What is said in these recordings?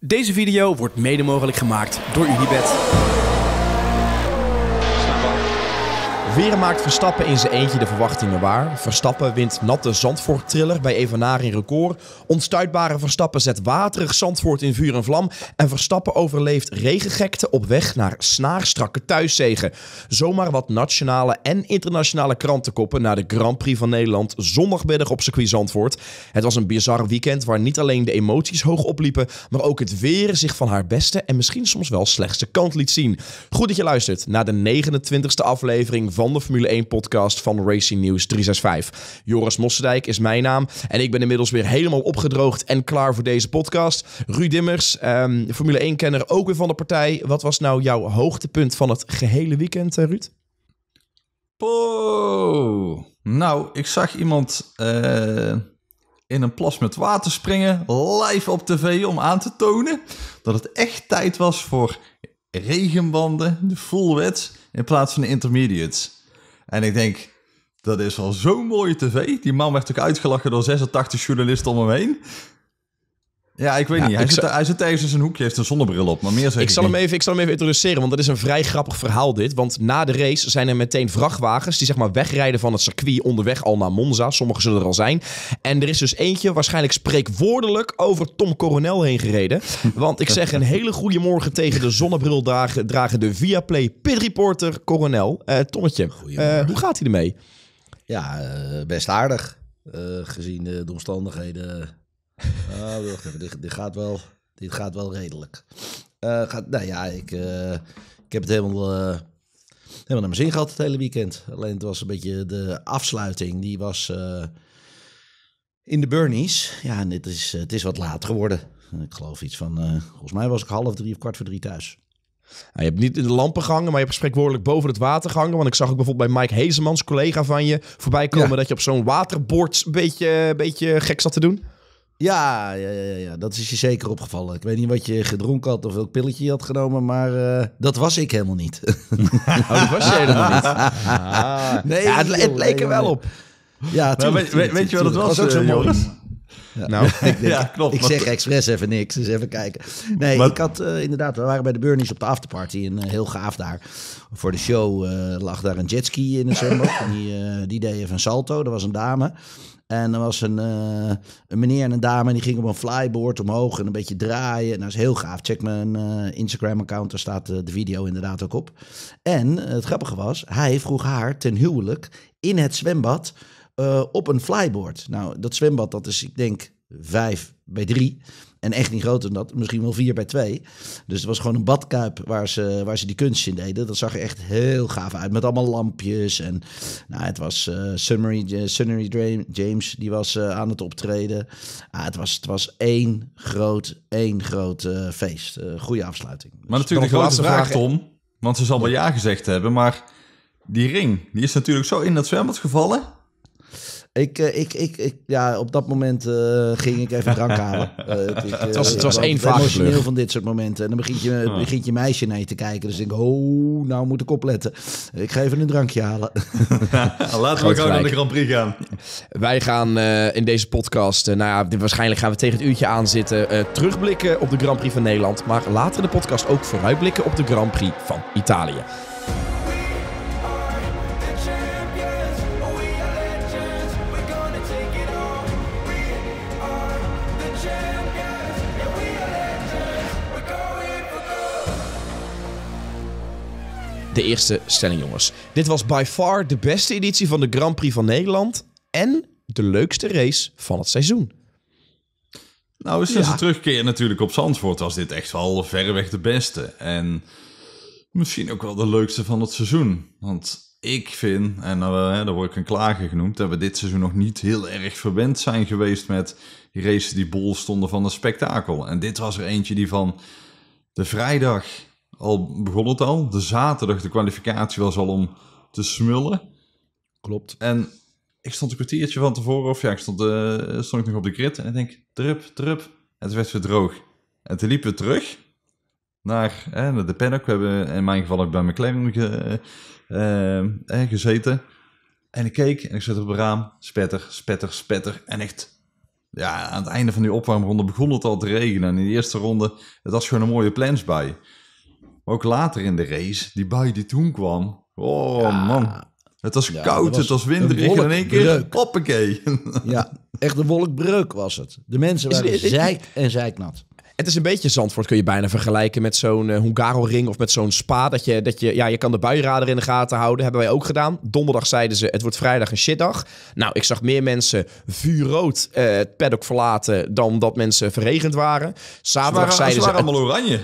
Deze video wordt mede mogelijk gemaakt door Unibed. Weer maakt Verstappen in zijn eentje de verwachtingen waar. Verstappen wint natte Zandvoort-triller bij Evenaar in record. Onstuitbare Verstappen zet waterig Zandvoort in vuur en vlam. En Verstappen overleeft regengekte op weg naar snaarstrakke thuiszegen. Zomaar wat nationale en internationale krantenkoppen naar de Grand Prix van Nederland zondagmiddag op circuit Zandvoort. Het was een bizar weekend waar niet alleen de emoties hoog opliepen, maar ook het weer zich van haar beste en misschien soms wel slechtste kant liet zien. Goed dat je luistert naar de 29e aflevering van de Formule 1-podcast van Racing News 365. Joris Mossendijk is mijn naam en ik ben inmiddels weer helemaal opgedroogd en klaar voor deze podcast. Ruud Dimmers, ehm, Formule 1-kenner ook weer van de partij. Wat was nou jouw hoogtepunt van het gehele weekend, eh, Ruud? Oh, nou, ik zag iemand eh, in een plas met water springen, live op tv om aan te tonen dat het echt tijd was voor regenbanden, de full wet, in plaats van de intermediates. En ik denk, dat is wel zo'n mooie tv. Die man werd natuurlijk uitgelachen door 86 journalisten om hem heen. Ja, ik weet niet. Hij, zit, hij zit zijn hoekje, heeft een zonnebril op. Maar meer zeg ik, zal Hem even, ik zal hem even introduceren, want dat is een vrij grappig verhaal dit. Want na de race zijn er meteen vrachtwagens die zeg maar wegrijden van het circuit onderweg al naar Monza. Sommige zullen er al zijn. En er is dus eentje waarschijnlijk spreekwoordelijk over Tom Coronel heen gereden. Want ik zeg een hele goede morgen tegen de zonnebril dragen, dragen de Viaplay pit reporter Coronel. Uh, eh, Tommetje, eh, hoe gaat hij ermee? Ja, eh, best aardig. gezien de omstandigheden Oh, Dit, gaat wel, dit gaat wel redelijk. Uh, gaat, nou ja, ik, eh, ik heb het helemaal, eh, helemaal naar mijn zin gehad het hele weekend. Alleen het was een beetje de afsluiting. Die was in de Burnies. Ja, en het is, het is wat laat geworden. Ik geloof iets van, volgens mij was ik half drie of kwart voor drie thuis. Nou, je hebt niet in de lampen gehangen, maar je hebt spreekwoordelijk boven het water gangen, Want ik zag ook bijvoorbeeld bij Mike Hezemans, collega van je, voorbij komen dat je op zo'n waterbord een beetje, een beetje gek zat te doen. Ja, ja, ja, ja, dat is je zeker opgevallen. Ik weet niet wat je gedronken had of welk pilletje je had genomen, maar eh, dat was ik helemaal niet. Oh, dat was je helemaal niet? Ah. Nee, het, leek er wel op. Ja, tuurlijk, weet, weet, je wat het was, ook zo eh, mooi. Ja. Nou, ik denk, klopt. Ik zeg expres even niks, dus even kijken. Nee, ik had eh, inderdaad, we waren bij de Burnies op de afterparty en heel gaaf daar. Voor de show lag daar een jetski in het zwembad. die, die deed even een salto, dat was een dame. En er was een, eh, een meneer en een dame die gingen op een flyboard omhoog en een beetje draaien. Nou, dat is heel gaaf. Check mijn eh, Instagram-account, daar staat eh, de video inderdaad ook op. En het grappige was, hij vroeg haar ten huwelijk in het zwembad op een flyboard. Nou, dat zwembad, dat is, ik denk, vijf bij drie. En echt niet groter dan dat, misschien wel vier bij twee. Dus het was gewoon een badkuip waar ze, waar ze die kunst in deden. Dat zag er echt heel gaaf uit, met allemaal lampjes. En nou, het was uh, Sunny Sunnery James, die was eh, aan het optreden. Ah, het, was, het was één groot, één groot eh, feest. Eh, goede afsluiting. maar dus natuurlijk de laatste vraag, Tom. Want ze zal wel ja gezegd hebben, maar die ring, die is natuurlijk zo in dat zwembad gevallen... Eh, ik, ik, ik, ja, op dat moment eh, ging ik even drank halen. Eh, het was, het was één vraag. emotioneel van dit soort momenten. En dan begint je, ah. begint je meisje naar je te kijken. Dus ik denk, oh, nou moet ik opletten. Ik ga even een drankje halen. laten we gewoon naar de Grand Prix gaan. Wij gaan in deze podcast, nou ja, waarschijnlijk gaan we tegen het uurtje aan zitten, terugblikken op de Grand Prix van Nederland. Maar later de podcast ook vooruitblikken op de Grand Prix van Italië. de eerste stelling, jongens. Dit was by far de beste editie van de Grand Prix van Nederland. En de leukste race van het seizoen. Nou, sinds ja. de terugkeer natuurlijk op Zandvoort was dit echt wel verreweg de beste. En misschien ook wel de leukste van het seizoen. Want ik vind, en uh, daar word ik een klager genoemd, dat we dit seizoen nog niet heel erg verwend zijn geweest met races die bol stonden van een spektakel. En dit was er eentje die van de vrijdag al begon het al. De zaterdag, de kwalificatie was al om te smullen. Klopt. En ik stond een kwartiertje van tevoren, of ja, ik stond, eh, stond ik nog op de grid. En ik denk, drup, drup. En toen werd weer droog. En toen liepen we terug eh, naar, de paddock. We hebben in mijn geval ook bij McLaren ge, eh, gezeten. En ik keek en ik zat op het raam. Spetter, spetter, spetter. En echt ja, aan het einde van die opwarmronde begon het al te regenen. En in de eerste ronde, het was gewoon een mooie plans bij ook later in de race, die bui die toen kwam. Oh man, het was koud, het was winderig in één keer hoppakee. Ja, echt een wolkbreuk was het. De mensen waren zij zeik en zijknat. Het is een beetje Zandvoort, kun je bijna vergelijken met zo'n uh, of met zo'n spa. Dat je, dat je, ja, je kan de buirader in de gaten houden. Hebben wij ook gedaan. Donderdag zeiden ze, het wordt vrijdag een shitdag. Nou, ik zag meer mensen vuurrood uh, het paddock verlaten dan dat mensen verregend waren. Zaterdag ze waren, zeiden ze... Waren allemaal oranje.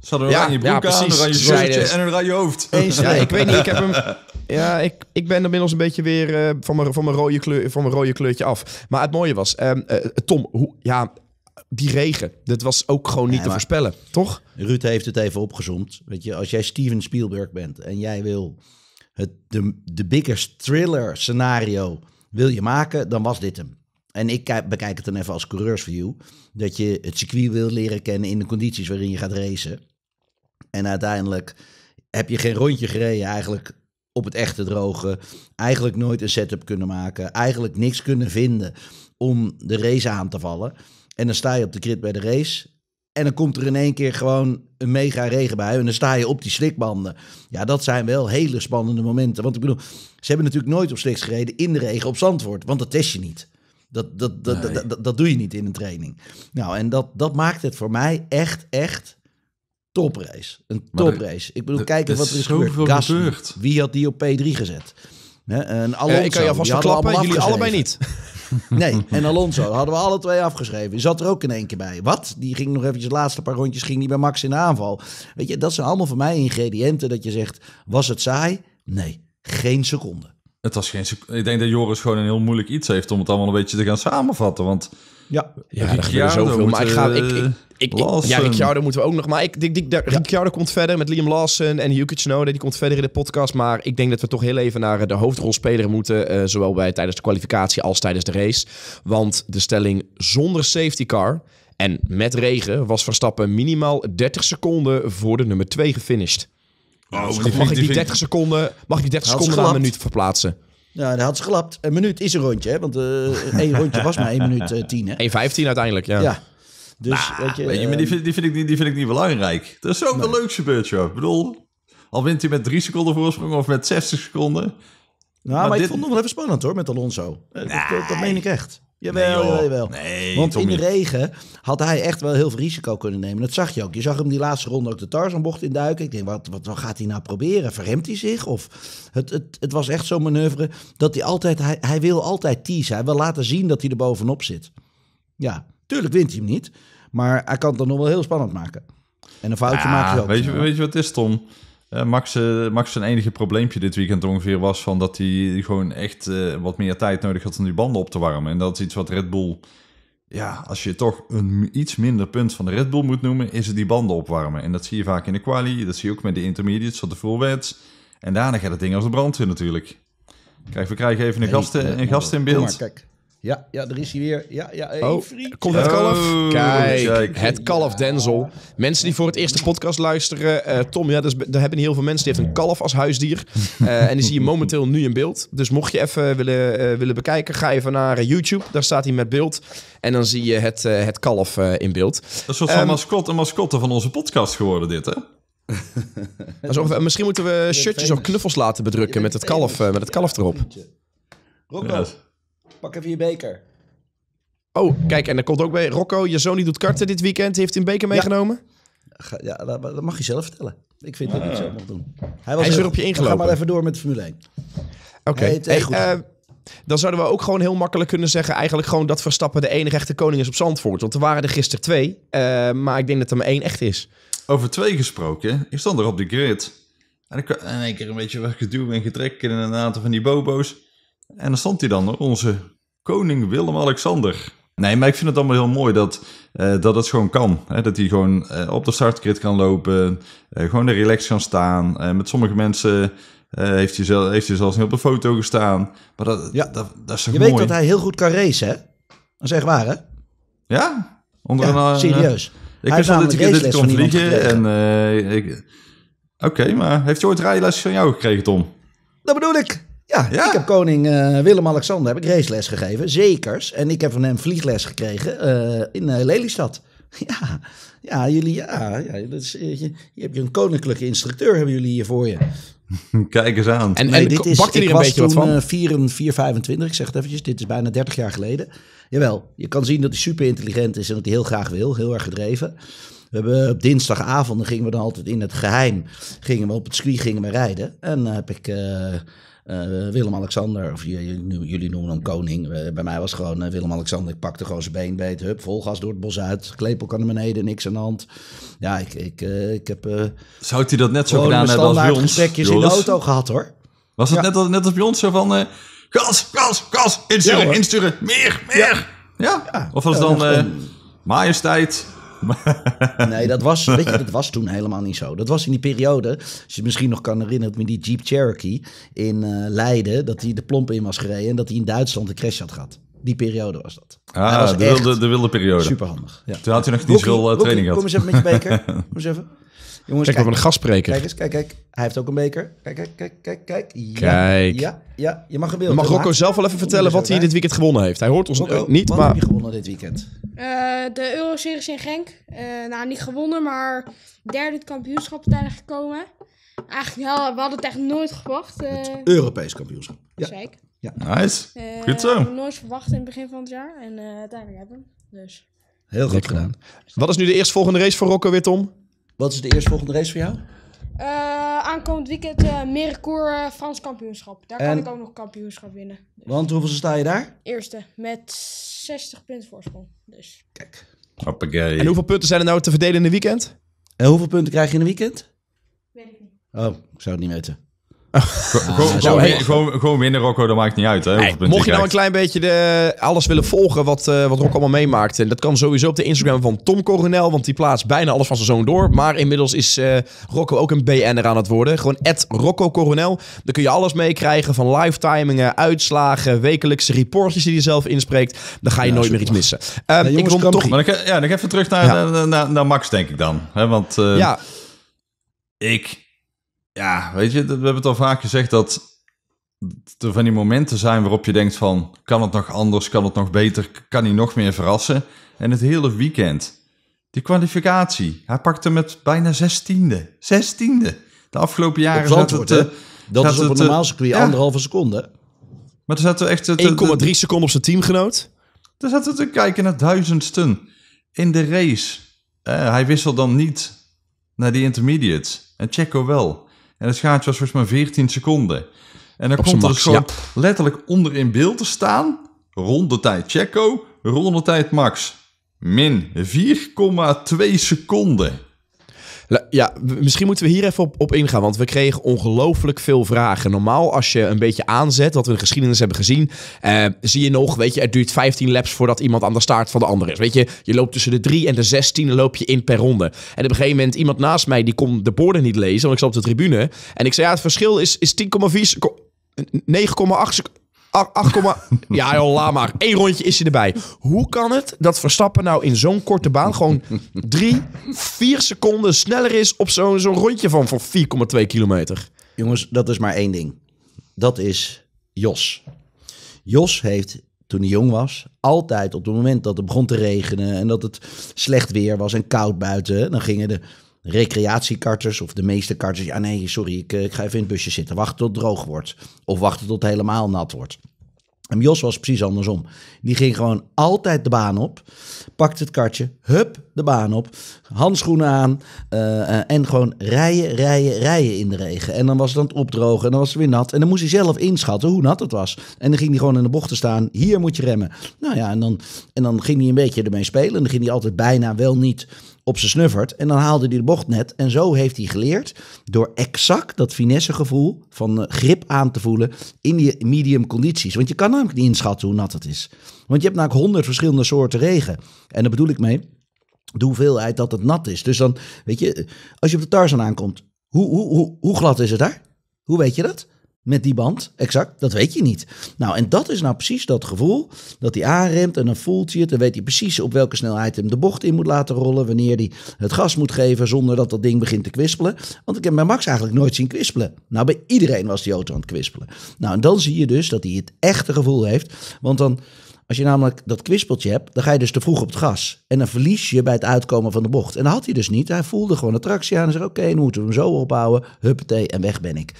Ze hadden ja, oranje broek ja, precies. oranje shirtje en een oranje hoofd. Eens, ja, ik weet niet, ik heb hem... Ja, ik, ik ben inmiddels een beetje weer eh, van, mijn, van, mijn rode kleur, van mijn rode kleurtje af. Maar het mooie was, ehm, eh, Tom, hoe, ja, die regen, dat was ook gewoon niet te voorspellen, toch? Ruud heeft het even opgezomd. Weet je, als jij Steven Spielberg bent en jij wil het, de, de biggest thriller scenario wil je maken, dan was dit hem. En ik bekijk het dan even als jou Dat je het circuit wil leren kennen in de condities waarin je gaat racen. En uiteindelijk heb je geen rondje gereden eigenlijk op het echte droge. Eigenlijk nooit een setup kunnen maken. Eigenlijk niks kunnen vinden om de race aan te vallen. En dan sta je op de krit bij de race. En dan komt er in één keer gewoon een mega regenbui. En dan sta je op die slikbanden. Ja, dat zijn wel hele spannende momenten. Want ik bedoel, ze hebben natuurlijk nooit op sliks gereden in de regen op Zandvoort. Want dat test je niet. Dat, dat, dat, dat, dat, doe je niet in een training. Nou, en dat, dat maakt het voor mij echt, echt toprace. Een toprace. Ik bedoel, kijken wat er is gebeurd. Wie had die op P3 gezet? en Alonso, ik kan je jullie allebei niet. nee, en Alonso hadden we alle twee afgeschreven. Die zat er ook in één keer bij. Wat? Die ging nog eventjes de laatste paar rondjes ging die bij Max in de aanval. Weet je, dat zijn allemaal voor mij ingrediënten dat je zegt... was het saai? Nee, geen seconde. Het was geen Ik denk dat Joris gewoon een heel moeilijk iets heeft... om het allemaal een beetje te gaan samenvatten, want... Ja, ja daar gebeuren zoveel. Maar ik ga... Eh, ik, ik, ik ja, Ricciardo moeten we ook nog... Maar ik, ik, ik, Ricciardo komt verder met Liam Lawson en Yuki Tsunoda. Die komt verder in de podcast. Maar ik denk dat we toch heel even naar eh, de hoofdrolspeler moeten. Eh, zowel bij, tijdens de kwalificatie als tijdens de race. Want de stelling zonder safety car... En met regen was Verstappen minimaal 30 seconden voor de nummer 2 gefinished. Oh, mag, ik die 30 seconden, mag ik die 30 seconden naar een minuut verplaatsen? Ja, dat had ze gelapt. Een minuut is een rondje, hè? want eh, één rondje was maar één minuut uh, eh, 10. vijftien uiteindelijk, ja. ja. Dus, nou, weet je, weet je maar die eh, vind, die, vind ik, die vind ik niet belangrijk. Dat is ook de leukste beurtje. Ik bedoel, al wint hij met drie seconden voorsprong of met 60 seconden. Nou, maar, dit... ik vond het nog wel even spannend hoor, met Alonso. Dat, dat meen ik echt. Jawel, jawel. Nee, Want in de regen had hij echt wel heel veel risico kunnen nemen. Dat zag je ook. Je zag hem die laatste ronde ook de Tarzanbocht induiken. Ik denk, wat, wat, wat gaat hij nou proberen? Verremt hij zich? Of het, het, het was echt zo'n manoeuvre dat hij altijd... Hij, hij wil altijd teasen. Hij wil laten zien dat hij er bovenop zit. Ja, tuurlijk wint hij hem niet. Maar hij kan het dan nog wel heel spannend maken. En een foutje ja, maakt hij ook. Weet je, weet je wat is, Tom? Uh, Max, eh, Max zijn enige probleempje dit weekend ongeveer was van dat hij gewoon echt eh, wat meer tijd nodig had om die banden op te warmen. En dat is iets wat Red Bull, ja, als je toch een iets minder punt van de Red Bull moet noemen, is het die banden opwarmen. En dat zie je vaak in de quali, dat zie je ook met de intermediates tot de voorwets. En daarna gaat het ding als de brand weer natuurlijk. Kijk, we krijgen even een, gast, een gast in beeld. Maar, kijk. Ja, ja, er is hij weer. Ja, ja. Hey, oh, komt het kalf? Oh, kijk, het kalf Denzel. Mensen die voor het eerste podcast luisteren. Eh, Tom, ja, dus, daar hebben heel veel mensen. Die heeft een kalf als huisdier. Eh, en die zie je momenteel nu in beeld. Dus mocht je even willen, eh, willen bekijken, ga even naar YouTube. Daar staat hij met beeld. En dan zie je het, het kalf in beeld. Dat is een soort van um, ehm, mascotte, mascotte van onze podcast geworden, dit, hè? misschien moeten we shirtjes of knuffels laten bedrukken met het kalf, met het kalf erop. Rob, Pak even je beker. Oh, kijk, en er komt ook bij Rocco. Je zoon die doet karten dit weekend. heeft hij een beker meegenomen. Ja, ja dat, mag je zelf vertellen. Ik vind dat niet zo zelf ah. mag doen. Hij, was Hij weer op je ingelopen. Ga maar even door met Formule 1. Oké. Okay. Eh, eh, dan zouden we ook gewoon heel makkelijk kunnen zeggen... eigenlijk gewoon dat Verstappen de enige echte koning is op Zandvoort. Want er waren er gisteren twee. Eh, maar ik denk dat er maar één echt is. Over twee gesproken. Ik stond er op de grid. En ik in één keer een beetje wat gedoe en getrek... in een aantal van die bobo's. En dan stond hij dan, onze koning Willem-Alexander. Nee, maar ik vind het allemaal heel mooi dat, eh, dat het gewoon kan. Hè? Dat hij gewoon eh, op de startgrid kan lopen, eh, gewoon er relaxed kan staan. met sommige mensen heeft, hij zelf, heeft zelfs niet op de foto gestaan. Maar dat, dat, dat is toch Je weet dat hij heel goed kan racen, hè? echt maar, hè? Ja, onder ja, een, serieus. ik wist al dat ik dit kon En, Oké, maar heeft je ooit rijles van jou gekregen, Tom? Dat bedoel ik. Ja, ja, ik heb koning eh, Willem-Alexander heb ik raceles gegeven, zekers. En ik heb van hem vliegles gekregen eh, in eh, Lelystad. Ja, ja, jullie, ja, ja dat is, je, je hebt een koninklijke instructeur hebben jullie hier voor je. Kijk eens aan. En, dit is, bakt er een was toen, van? 4, 4, ik zeg het eventjes, dit is bijna 30 jaar geleden. Jawel, je kan zien dat hij super intelligent is en dat hij heel graag wil, heel erg gedreven. We hebben op dinsdagavonden gingen we dan altijd in het geheim, gingen we op het ski, gingen we rijden. En dan heb ik... Eh, Willem-Alexander, of jullie noemen hem koning. Eh, bij mij was het gewoon eh, Willem-Alexander. Ik pakte gewoon zijn been bij het hup, vol gas door het bos uit. Klepel kan naar beneden, niks aan de hand. Ja, ik, ik, ik heb... Zou hij dat net zo gedaan hebben als bij ons? in de auto gehad hoor. Was het net, net als bij ons zo van... gas, gas, gas, insturen, insturen, meer, meer. Ja. Of was dan... Majesteit, nee, dat was, weet je, dat was toen helemaal niet zo. Dat was in die periode, als je het misschien nog kan herinneren, met die Jeep Cherokee in eh, Leiden, dat hij de plomp in was gereden en dat hij in Duitsland een crash had gehad. Die periode was dat. Ah, de, wilde, de wilde periode. Superhandig. Ja. Toen had hij nog niet zoveel eh, training gehad. Kom eens even met je beker. kom eens even kijk, we hebben een gastspreker. Kijk eens, kijk, kijk. Hij heeft ook een beker. Kijk, kijk, kijk, kijk, kijk. kijk. Ja, ja, je mag een Mag Rocco zelf wel even vertellen wat hij dit weekend gewonnen heeft? Hij hoort ons ook niet, wat maar... heb je gewonnen dit weekend? Uh, de Euroseries in Genk. Uh, nou, niet gewonnen, maar derde het kampioenschap uiteindelijk gekomen. Eigenlijk, we hadden het echt nooit verwacht. Eh. Europees kampioenschap. Ja. Zeker. Ja. Nice. Goed zo. nooit verwacht in het begin van het jaar. En uiteindelijk hebben we Dus... Heel goed gedaan. Wat is nu de eerstvolgende race voor Rocco weer, Tom? Wat is de eerstvolgende race voor jou? Eh, aankomend weekend uh, Frans kampioenschap. Daar kan ik ook nog kampioenschap winnen. Dus. Want hoeveel sta je daar? Eerste, met 60 punten voorsprong. Dus. Kijk. Hoppakee. En hoeveel punten zijn er nou te verdelen in de weekend? En hoeveel punten krijg je in de weekend? Weet ik niet. Oh, ik zou het niet weten gewoon, gewoon, gewoon, winnen, Rocco, dat maakt niet uit. Hè, mocht je, nou een klein beetje de, eh, alles willen volgen wat, uh, wat Rocco allemaal meemaakt. En eh, dat kan sowieso op de Instagram van Tom Coronel. Want die plaatst bijna alles van zijn zoon door. Maar inmiddels is Rocco ook een BN'er aan het worden. Gewoon @RoccoCoronel. Rocco Coronel. Daar kun je alles meekrijgen van lifetimingen, uitslagen, wekelijkse reportjes die hij zelf inspreekt. Dan ga je nooit meer iets missen. Ehm, jongens, ik toch... Maar ja, dan even terug naar, naar, Max, denk ik dan. want ja. ik ja, weet je, we hebben het al vaak gezegd dat er van die momenten zijn waarop je denkt van... kan het nog anders, kan het nog beter, kan hij nog meer verrassen? En het hele weekend, die kwalificatie, hij pakte met bijna zestiende. Zestiende! De afgelopen jaren zat het... Eh, dat is op het, een normaal eh, circuit anderhalve seconde. Maar er zaten echt... 1,3 eh, seconden op zijn teamgenoot. Er zaten we te kijken naar duizendsten in de race. hij wisselt dan niet naar die intermediates. En Checo wel. En het schaatje was volgens mij 14 seconden. En dan komt er dus gewoon letterlijk onder in beeld te staan. Rondetijd Checo, rondetijd Max. Min 4,2 seconden. Ja, misschien moeten we hier even op, op ingaan, want we kregen ongelooflijk veel vragen. Normaal, als je een beetje aanzet, wat we in de geschiedenis hebben gezien, eh, zie je nog, weet je, het duurt 15 laps voordat iemand aan de staart van de ander is. Weet je, je loopt tussen de 3 en de 16 loop je in per ronde. En op een gegeven moment, iemand naast mij, die kon de borden niet lezen, want ik zat op de tribune. En ik zei, ja, het verschil is, is 10,4 9,8 seconden. 8, ja joh, maar. één rondje is hij erbij. Hoe kan het dat Verstappen nou in zo'n korte baan gewoon drie, vier seconden sneller is op zo'n rondje van, van 4,2 kilometer? Jongens, dat is maar één ding. Dat is Jos. Jos heeft toen hij jong was, altijd op het moment dat het begon te regenen en dat het slecht weer was en koud buiten, dan gingen de recreatiekarters of de meeste karters. Ja, nee, sorry, ik, eh, ik, ga even in het busje zitten. Wachten tot het droog wordt. Of wachten tot het helemaal nat wordt. En Jos was precies andersom. Die ging gewoon altijd de baan op. Pakte het kartje, hup, de baan op. Handschoenen aan. Eh, eh, en gewoon rijden, rijden, rijden in de regen. En dan was het aan het opdrogen. En dan was het weer nat. En dan moest hij zelf inschatten hoe nat het was. En dan ging hij gewoon in de bochten staan. Hier moet je remmen. Nou ja, en dan, en dan ging hij een beetje ermee spelen. En dan ging hij altijd bijna wel niet op zijn snuffert. En dan haalde hij de bocht net. En zo heeft hij geleerd door exact dat finessegevoel van eh, grip aan te voelen in die medium condities. Want je kan namelijk niet inschatten hoe nat het is. Want je hebt namelijk honderd verschillende soorten regen. En daar bedoel ik mee de hoeveelheid dat het nat is. Dus dan, weet je, als je op de Tarzan aankomt, hoe, hoe, hoe, hoe glad is het daar? Hoe weet je dat? met die band. Exact, dat weet je niet. Nou, en dat is nou precies dat gevoel dat hij aanremt en dan voelt hij het. Dan weet hij precies op welke snelheid hem de bocht in moet laten rollen. Wanneer hij het gas moet geven zonder dat dat ding begint te kwispelen. Want ik heb bij Max eigenlijk nooit zien kwispelen. Nou, bij iedereen was die auto aan het kwispelen. Nou, en dan zie je dus dat hij het echte gevoel heeft. Want dan... Als je namelijk dat kwispeltje hebt, dan ga je dus te vroeg op het gas. En dan verlies je bij het uitkomen van de bocht. En dat had hij dus niet. Hij voelde gewoon tractie aan en zei: Oké, nu moeten we hem zo opbouwen. Huppatee, en weg ben ik.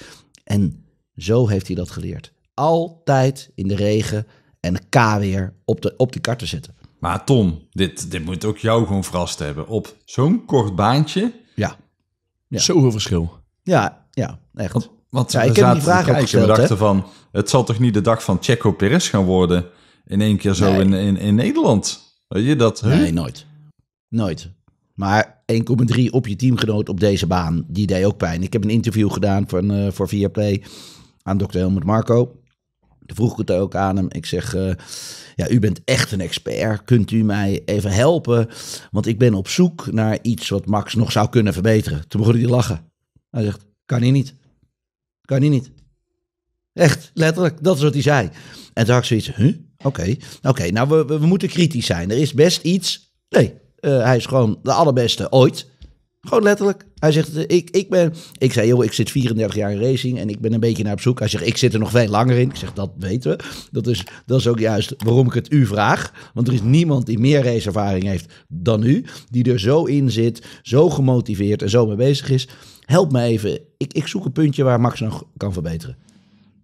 En zo heeft hij dat geleerd. Altijd in de regen en K weer op, de, op die karten zetten. Maar Tom, dit, dit moet ook jou gewoon verrast hebben. Op zo'n kort baantje. Ja. ja. Zo'n verschil. Ja, ja, echt. Want, want ja, ik die vraag kijken, gesteld, We dachten ervan. van, het zal toch niet de dag van Checo Perez gaan worden? In één keer zo in, in, Nederland. Weet je dat? Nee, nooit. Nooit. Maar 1,3 op je teamgenoot op deze baan, die deed ook pijn. Ik heb een interview gedaan voor, Via eh, voor Viaplay aan dokter Helmut Marco. Toen vroeg ik het ook aan hem. Ik zeg, eh, ja, u bent echt een expert. Kunt u mij even helpen? Want ik ben op zoek naar iets wat Max nog zou kunnen verbeteren. Toen begon hij te lachen. Hij zegt, kan hij niet. Kan hij niet. Echt, letterlijk. Dat is wat hij zei. En toen had ik zoiets, huh? Oké, oké. nou, we, we, moeten kritisch zijn. Er is best iets. Nee, eh, hij is gewoon de allerbeste ooit. Gewoon letterlijk. Hij zegt, eh, ik, ik ben... Ik zei, joh, ik zit 34 jaar in racing en ik ben een beetje naar op zoek. Hij zegt, ik zit er nog veel langer in. Ik zeg, dat weten we. Dat is, dat is ook juist waarom ik het u vraag. Want er is niemand die meer raceervaring heeft dan u. Die er zo in zit, zo gemotiveerd en zo mee bezig is. Help me even. Ik, ik zoek een puntje waar Max nog kan verbeteren.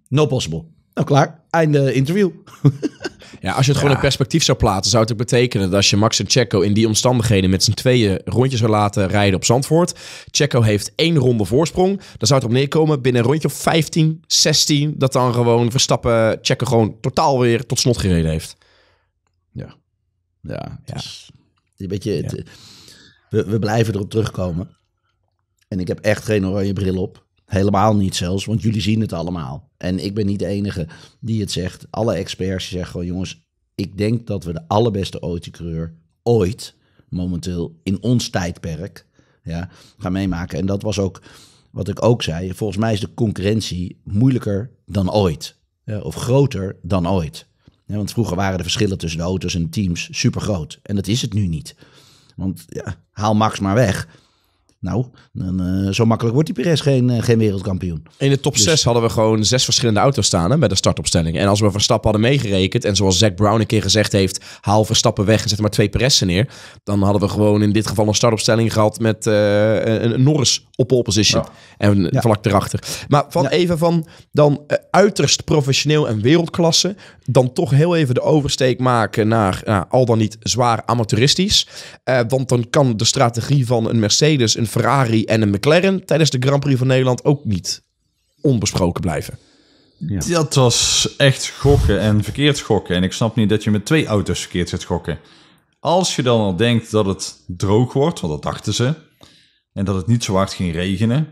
No possible. Nou klaar, einde interview. Ja, als je het gewoon in perspectief zou plaatsen, zou het betekenen dat als je Max en Checo in die omstandigheden met z'n tweeën rondjes zou laten rijden op Zandvoort. Checo heeft één ronde voorsprong. Dan zou het op neerkomen binnen een rondje of 15, 16, dat dan gewoon Verstappen Checo gewoon totaal weer tot slot gereden heeft. Ja. Ja. ja. Een beetje, eh, We, we blijven erop terugkomen. En ik heb echt geen oranje bril op. Helemaal niet zelfs, want jullie zien het allemaal. En ik ben niet de enige die het zegt. Alle experts zeggen gewoon, jongens, ik denk dat we de allerbeste ooit ooit, momenteel, in ons tijdperk, ja, gaan meemaken. En dat was ook wat ik ook zei. Volgens mij is de concurrentie moeilijker dan ooit. of groter dan ooit. want vroeger waren de verschillen tussen de auto's en de teams super groot. En dat is het nu niet. Want ja, haal Max maar weg nou, dan, eh, zo makkelijk wordt die Perez geen, eh, geen wereldkampioen. In de top 6 dus- hadden we gewoon zes verschillende auto's staan hè, bij de startopstelling. En als we Verstappen hadden meegerekend, en zoals Zack Brown een keer gezegd heeft, haal Verstappen weg en zet maar twee pressen neer. Dan hadden we gewoon in dit geval een startopstelling gehad met eh, een, een Norris op pole position. En vlak erachter. Maar van even van dan uiterst professioneel en wereldklasse. Dan toch heel even de oversteek maken naar nou, al dan niet zwaar amateuristisch. want dan kan de strategie van een Mercedes, een Ferrari en een McLaren tijdens de Grand Prix van Nederland ook niet onbesproken blijven. Ja. Dat was echt gokken en verkeerd gokken. En ik snap niet dat je met twee auto's verkeerd gaat gokken. Als je dan al denkt dat het droog wordt, want dat dachten ze, en dat het niet zo hard ging regenen.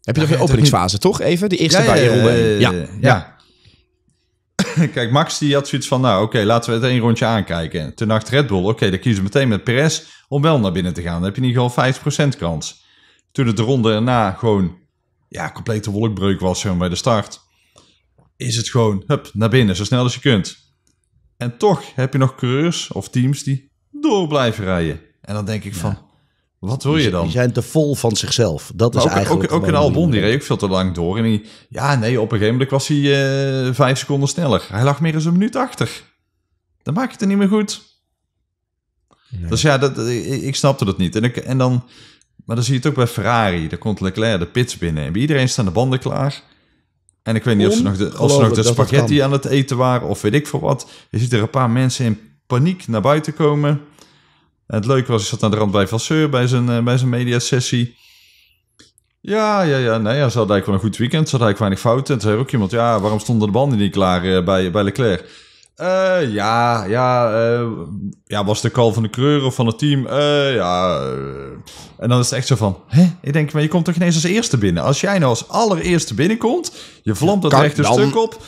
Heb je nog je openingsfase, toch? Even, de eerste ja, paar ja, ja, ja, kijk, Max die had zoiets van, nou oké, laten we het één rondje aankijken. Toen dacht Red Bull, oké, dan kiezen we meteen met Perez om wel naar binnen te gaan. Dan heb je in ieder geval 5% kans. Toen het de ronde erna gewoon, ja, complete wolkbreuk was gewoon bij de start. Is het gewoon, hup, naar binnen, zo snel als je kunt. En toch heb je nog coureurs of teams die door blijven rijden. En dan denk ik van, wat wil je dan? Die zijn te vol van zichzelf. Dat is ook, eigenlijk. Ook, ook een Albon, die reed ook veel te lang door. En die, ja, nee, op een gegeven moment was hij eh, vijf seconden sneller. Hij lag meer dan een minuut achter. Dan maak je het er niet meer goed. Dus ja, dat, ik, snapte dat niet. En, ik, en dan, maar dan zie je het ook bij Ferrari. Daar komt Leclerc de pits binnen. En bij iedereen staan de banden klaar. En ik weet niet of ze nog de, spaghetti aan het eten waren of weet ik voor wat. Je ziet er een paar mensen in paniek naar buiten komen. En het leuke was, ik zat aan de rand bij Vasseur bij zijn, eh, bij zijn mediasessie. Ja, ja, ja. Nee, ja, ze hadden eigenlijk wel een goed weekend. Ze hadden eigenlijk weinig fouten. En toen zei ook iemand, ja, waarom stonden de banden niet klaar eh, bij, bij Leclerc? Uh, ja, ja, ja, was de call van de kreuren of van het team? ja. En dan is het echt zo van, hè? Ik denk, maar je komt toch ineens als eerste binnen? Als jij nou als allereerste binnenkomt, je vlamt dat een stuk op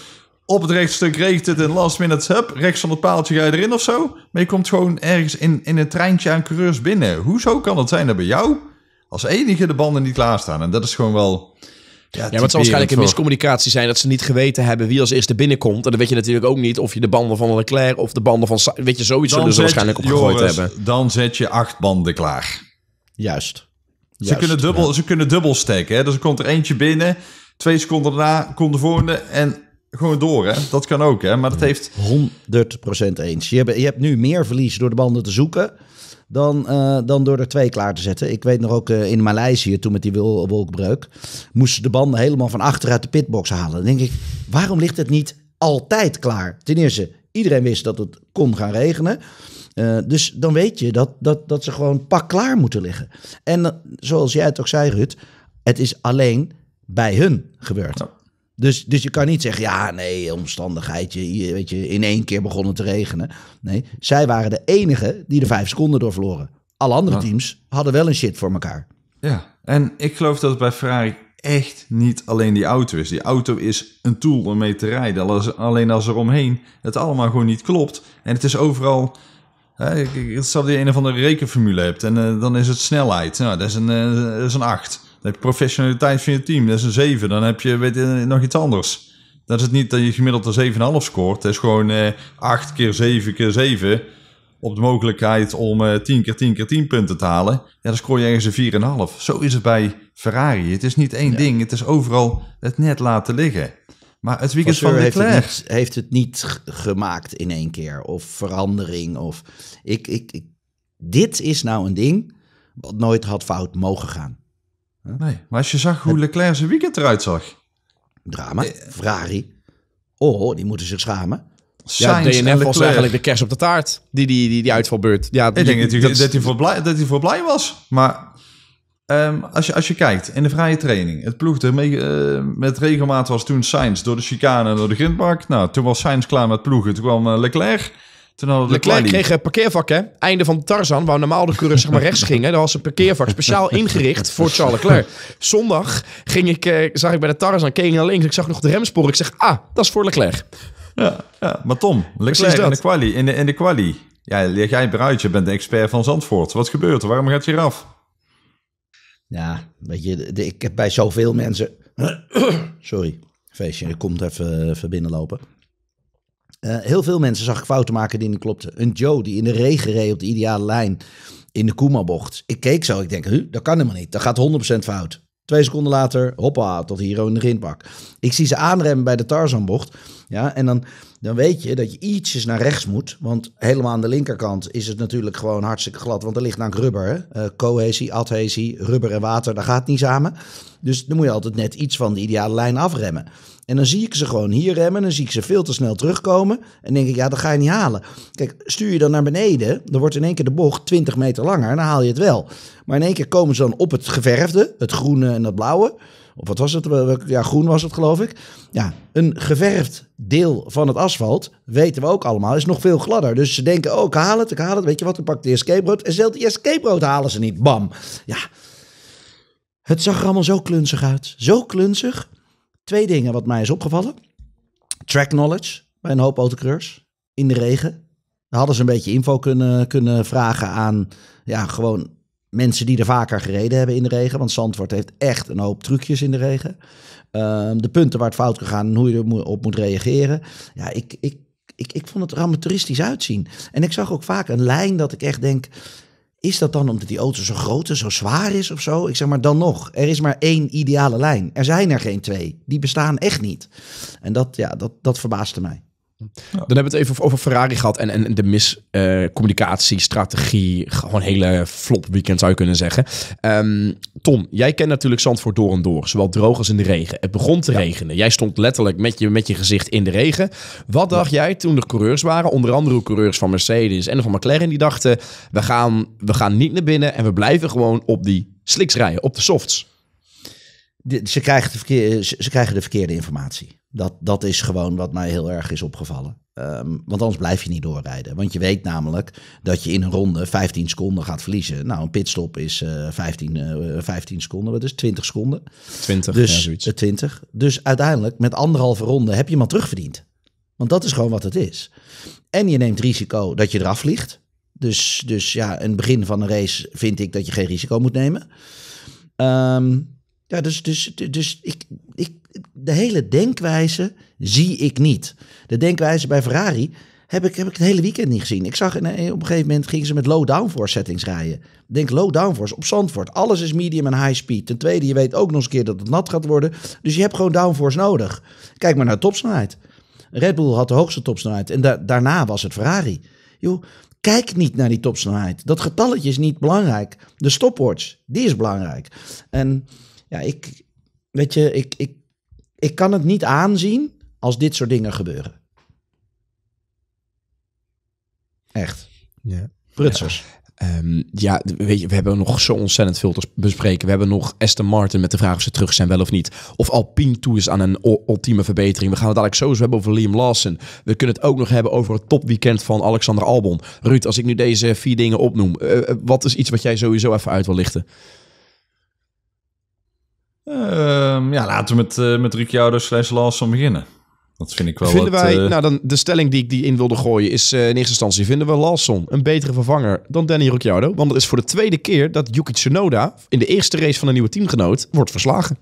op het rechtstuk regent het en last minute, hup, rechts van het paaltje ga je erin of zo. Maar je komt gewoon ergens in, in een treintje aan coureurs binnen. Hoezo kan het zijn dat bij jou als enige de banden niet klaarstaan? En dat is gewoon wel... Ja, ja het zal waarschijnlijk een miscommunicatie zijn dat ze niet geweten hebben wie als eerste binnenkomt. En dan weet je natuurlijk ook niet of je de banden van Leclerc of de banden van... Weet je, zoiets zullen ze waarschijnlijk opgegooid hebben. Dan zet je acht banden klaar. Juist. Ze, kunnen dubbel, ze kunnen dubbel steken. Hè? Dus er komt er eentje binnen, twee seconden daarna komt de volgende en gewoon door, hè? Dat kan ook, hè? Maar dat heeft... 100% eens. Je hebt, je hebt nu meer verlies door de banden te zoeken... Dan, eh, dan door er twee klaar te zetten. Ik weet nog ook eh, in Maleisië, toen met die wolkbreuk... moesten de banden helemaal van achteruit de pitbox halen. Dan denk ik, waarom ligt het niet altijd klaar? Ten eerste, iedereen wist dat het kon gaan regenen. Eh, dus dan weet je dat, dat, dat ze gewoon pak klaar moeten liggen. En zoals jij het ook zei, Rut, het is alleen bij hun gebeurd. Ja. Dus, dus je kan niet zeggen, ja, nee, omstandigheidje, weet je, in één keer begon het te regenen. Nee, zij waren de enige die de vijf seconden door verloren. Alle andere teams hadden wel een shit voor elkaar. Ja, en ik geloof dat het bij Ferrari echt niet alleen die auto is. Die auto is een tool om mee te rijden. Alleen als er omheen het allemaal gewoon niet klopt. En het is overal... Hè, dat je een of andere rekenformule hebt en eh, dan is het snelheid. Nou, dat is een, uh, dat is een je professionaliteit van je team, dat is een 7. Dan heb je weet, nog iets anders. Dat is het niet dat je gemiddeld een 7,5 scoort. Het is gewoon eh, 8 keer 7 keer 7 op de mogelijkheid om eh, 10 keer 10 keer 10 punten te halen. Ja, dan scoor je ergens een 4,5. Zo is het bij Ferrari. Het is niet één ding. Het is overal het net laten liggen. Maar het weekend van, van heeft, het niet, heeft het niet gemaakt in één keer. Of verandering. Of ik, ik, ik, dit is nou een ding wat nooit had fout mogen gaan. Nee, maar als je zag hoe Leclerc zijn weekend eruit zag. Drama, eh, Ferrari. Oh, oh, die moeten zich schamen. Sainz was eigenlijk de kerst op de taart, die, die, die, die uitvalbeurt. Ja, ik denk natuurlijk dat, hij voor blij, dat hij voor blij was. Maar ehm, als, je, als je kijkt in de vrije training, het ploegde. Eh, met regelmaat was toen Sainz door de chicane en door de grindbak. Nou, toen was Sainz klaar met ploegen, toen kwam eh, Leclerc. Leclerc, Leclerc kreeg een parkeervak, hè? Einde van Tarzan, waar normaal de coureurs zeg maar rechts gingen. Daar was een parkeervak speciaal ingericht voor Charles Leclerc. Zondag ging ik, eh, zag ik bij de Tarzan, keek ik naar links. Ik zag nog de remsporen. Ik zeg, ah, dat is voor Leclerc. Ja, ja. maar Tom, Leclerc in de quali. In de, in de quali. Ja, leg jij bruid, je bent de expert van Zandvoort. Wat gebeurt er? Waarom gaat je eraf? Ja, weet je, ik heb bij zoveel mensen... Sorry, feestje, ik kom even, even binnenlopen. Eh, heel veel mensen zag ik fouten maken die niet klopten. Een Joe die in de regen reed op de ideale lijn in de kuma bocht Ik keek zo, ik denk, dat kan helemaal niet. Dat gaat 100% fout. Twee seconden later, hoppa, tot hier in de grindbak. Ik zie ze aanremmen bij de Tarzan-bocht, Ja, en dan, dan weet je dat je ietsjes naar rechts moet. Want helemaal aan de linkerkant is het natuurlijk gewoon hartstikke glad. Want er ligt namelijk rubber. Eh, cohesie, adhesie, rubber en water, dat gaat niet samen. Dus dan moet je altijd net iets van de ideale lijn afremmen. En dan zie ik ze gewoon hier remmen. Dan zie ik ze veel te snel terugkomen. En denk ik, ja, dat ga je niet halen. Kijk, stuur je dan naar beneden. Dan wordt in één keer de bocht 20 meter langer. En dan haal je het wel. Maar in één keer komen ze dan op het geverfde. Het groene en het blauwe. Of wat was het? Ja, groen was het, geloof ik. Ja, een geverfd deel van het asfalt, weten we ook allemaal, is nog veel gladder. Dus ze denken, oh, ik haal het, ik haal het. Weet je wat, ik pak de escape road. En zelfs die escape road halen ze niet. Bam. Ja, het zag er allemaal zo klunzig uit. Zo klunzig. Twee dingen wat mij is opgevallen. Track knowledge bij een hoop autocreurs in de regen. Daar hadden ze een beetje info kunnen, kunnen vragen aan ja, gewoon mensen die er vaker gereden hebben in de regen. Want Zandvoort heeft echt een hoop trucjes in de regen. Ehm, de punten waar het fout kan gaan en hoe je erop moet reageren. Ja, ik, ik, ik, ik vond het er amateuristisch uitzien. En ik zag ook vaak een lijn dat ik echt denk... Is dat dan omdat die auto zo groot en zo zwaar is of zo? Ik zeg maar dan nog. Er is maar één ideale lijn. Er zijn er geen twee. Die bestaan echt niet. En dat, ja, dat, dat verbaasde mij. Dan hebben we het even over Ferrari gehad en, en de miscommunicatiestrategie uh, strategie. Gewoon hele flop weekend zou je kunnen zeggen. Ehm, Tom, jij kent natuurlijk Zandvoort door en door. Zowel droog als in de regen. Het begon te regenen. Jij stond letterlijk met je, met je gezicht in de regen. Wat dacht jij toen er coureurs waren? Onder andere coureurs van Mercedes en van McLaren. Die dachten, we gaan, we gaan niet naar binnen en we blijven gewoon op die sliks rijden. Op de softs ze, krijgen de eh, ze, krijgen de verkeerde informatie. Dat, dat is gewoon wat mij heel erg is opgevallen. Ehm, want anders blijf je niet doorrijden. Want je weet namelijk dat je in een ronde 15 seconden gaat verliezen. Nou, een pitstop is uh, 15, 15 seconden, dat is 20 seconden. 20, dus, ja, zoiets. 20. Eh, dus uiteindelijk met anderhalve ronde heb je hem terugverdiend. Want dat is gewoon wat het is. En je neemt risico dat je eraf vliegt. Dus, dus ja, in het begin van een race vind ik dat je geen risico moet nemen. Um, ja, dus, dus, dus ik, ik, de hele denkwijze zie ik niet. De denkwijze bij Ferrari heb ik, heb ik het hele weekend niet gezien. Ik zag eh, op een gegeven moment gingen ze met low downforce settings rijden. denk low downforce op Zandvoort. Alles is medium en high speed. Ten tweede, je weet ook nog eens een keer dat het nat gaat worden. Dus je hebt gewoon downforce nodig. Kijk maar naar topsnelheid. Red Bull had de hoogste topsnelheid en daarna was het Ferrari. Joh, kijk niet naar die topsnelheid. Dat getalletje is niet belangrijk. De stopwatch, die is belangrijk. En ja, ik, weet je, ik, ik, ik kan het niet aanzien als dit soort dingen gebeuren. Echt. Ja. Prutsers. Ja. Ehm, ja, weet je, we hebben nog zo ontzettend veel te bespreken. We hebben nog Aston Martin met de vraag of ze terug zijn, wel of niet. Of Alpine toe is aan een ultieme verbetering. We gaan het dadelijk zo hebben over Liam Lawson. We kunnen het ook nog hebben over het topweekend van Alexander Albon. Ruud, als ik nu deze vier dingen opnoem, eh, eh, wat is iets wat jij sowieso even uit wil lichten? Ehm, ja, laten we met, eh, met Ricciardo slash Larson beginnen. Dat vind ik wel vinden wij, eh, Nou, dan de stelling die ik die in wilde gooien is... Eh, in eerste instantie vinden we Lasson een betere vervanger dan Danny Ricciardo. Want het is voor de tweede keer dat Yuki Tsunoda... in de eerste race van een nieuwe teamgenoot wordt verslagen.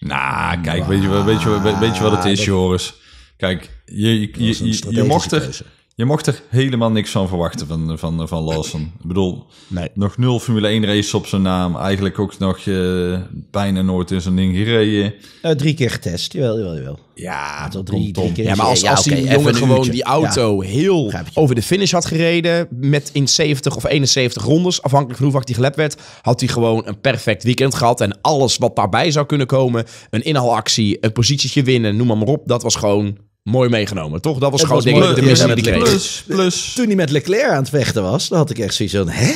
Nou, kijk, weet, je, weet, je, weet, je, weet, wat het is, Joris? Kijk, je, je, je, mocht er... Je mocht er helemaal niks van verwachten van, van, van Lawson. Ik bedoel, nee. nog nul Formule 1 race op zijn naam. Eigenlijk ook nog uh, bijna nooit in zijn ding gereden. Nou, drie keer getest, jawel, jawel, jawel. Ja, tot drie, keer. Ja, maar als, ja, als hij okay, gewoon die auto heel over de finish had gereden... met in 70 of 71 rondes, afhankelijk van hoe vaak die gelept werd... had hij gewoon een perfect weekend gehad. En alles wat daarbij zou kunnen komen... een inhaalactie, een positietje winnen, noem maar, maar op... dat was gewoon mooi meegenomen, toch? Dat was gewoon dingen de missie die kreeg. Plus, plus. Toen hij met Leclerc aan het vechten was, dan had ik echt zoiets van, hè?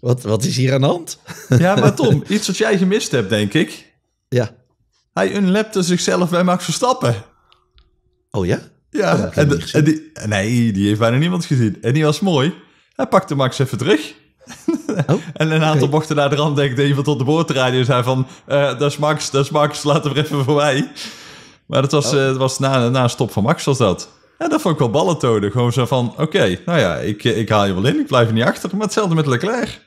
Wat, wat is hier aan de hand? Ja, maar Tom, iets wat jij gemist hebt, denk ik. Ja. Hij unlapte zichzelf bij Max Verstappen. Oh ja? Ja, oh, en, en, die, nee, die heeft bijna niemand gezien. En die was mooi. Hij pakte Max even terug. Oh. en een aantal bochten naar de rand denk ik dat iemand tot de boordradio zei van... Uh, dat is Max, dat is Max, laat hem even voorbij. Maar het was, oh. Eh, was na, na een stop van Max was dat. En dat vond ik wel ballen Gewoon zo van, oké, nou ja, ik, eh, ik haal je wel in. Ik blijf er niet achter. Maar hetzelfde met Leclerc.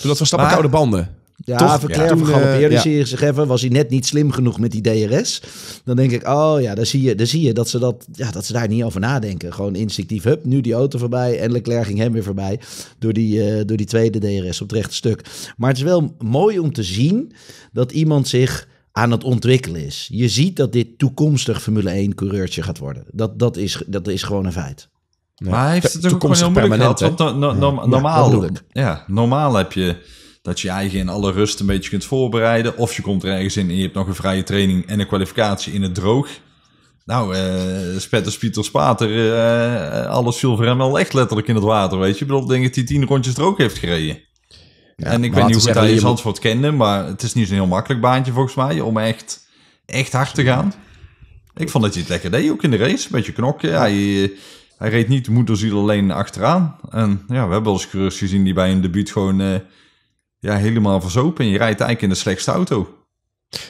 Toen dat we stappen oude banden. Ja, Toch? ja. we eh, ja. ze zich even. Was hij net niet slim genoeg met die DRS? Dan denk ik, oh ja, daar zie je, daar zie je dat, ze dat, ja, dat ze daar niet over nadenken. Gewoon instinctief, hup, nu die auto voorbij. En Leclerc ging hem weer voorbij door die, door die tweede DRS op het rechte stuk. Maar het is wel mooi om te zien dat iemand zich aan het ontwikkelen is. Je ziet dat dit toekomstig Formule 1-coureurtje gaat worden. Dat, dat, is, dat is gewoon een feit. Maar hij heeft het ook gewoon heel gehad. normaal, ja, normaal heb je dat je eigen in alle rust een beetje kunt voorbereiden. Of je komt er ergens in en je hebt nog een vrije training en een kwalificatie in het droog. Nou, uh, eh, Spetter, Spieter, Spater, eh, eh, alles viel voor hem wel echt letterlijk in het water, weet je. Ik bedoel, denk dat hij tien rondjes droog heeft gereden en ik weet niet hoe goed hij je Zandvoort kende, maar het is niet zo'n heel makkelijk baantje volgens mij om echt, echt hard te gaan. Ik vond dat hij het lekker deed, ook in de race. Een beetje knokken. Hij, hij reed niet moederziel alleen achteraan. En ja, we hebben wel eens coureurs gezien die bij een debuut gewoon eh, ja, helemaal verzopen. En je rijdt eigenlijk in de slechtste auto.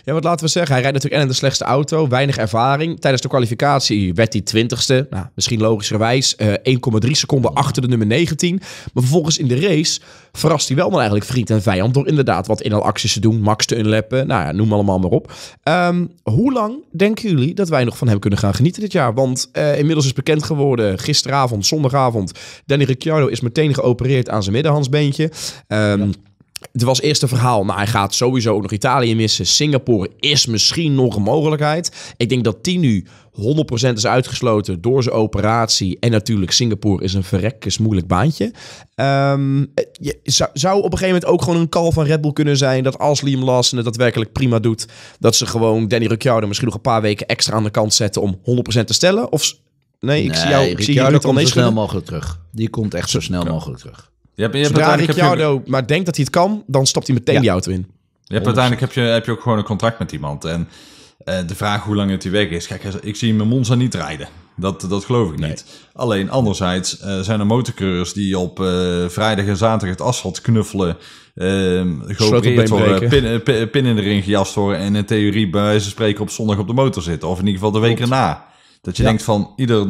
Ja, wat laten we zeggen, hij rijdt natuurlijk en in de slechtste auto, weinig ervaring. Tijdens de kwalificatie werd hij 20 nou, misschien logischerwijs, 1,3 eh, seconden achter de nummer 19. Maar vervolgens in de race verrast hij wel dan eigenlijk vriend en vijand door inderdaad wat acties te doen, max te unleppen. nou ja, noem allemaal maar op. Ehm, hoe lang denken jullie dat wij nog van hem kunnen gaan genieten dit jaar? Want eh, inmiddels is bekend geworden, gisteravond, zondagavond, Danny Ricciardo is meteen geopereerd aan zijn middenhandsbeentje. Ehm, ja. Het was eerst een verhaal, maar hij gaat sowieso ook nog Italië missen. Singapore is misschien nog een mogelijkheid. Ik denk dat die nu 100% is uitgesloten door zijn operatie. En natuurlijk, Singapore is een verrekkers moeilijk baantje. Ehm, je, zou, op een gegeven moment ook gewoon een call van Red Bull kunnen zijn... dat als Liam Lawson het daadwerkelijk prima doet... dat ze gewoon Danny Ricciardo misschien nog een paar weken extra aan de kant zetten... om 100% te stellen? Of nee, ik zie jou... Ik zie jou zo snel mogelijk terug. Die komt echt zo snel mogelijk terug. Je hebt, je heb je... maar denkt dat hij het kan, dan stapt hij meteen die auto in. Je hebt, uiteindelijk heb je, heb je ook gewoon een contract met iemand. En eh, de vraag hoe lang het die weg is. Kijk, ik zie mijn Monza niet rijden. Dat, dat geloof ik niet. Alleen anderzijds eh, zijn er motorcoureurs die op eh, vrijdag en zaterdag het asfalt knuffelen. Ehm, geopereerd worden, pin, pin, pin, in de ring gejast worden. En in theorie bij wijze van spreken op zondag op de motor zitten. Of in ieder geval de week erna. Dat je denkt van ieder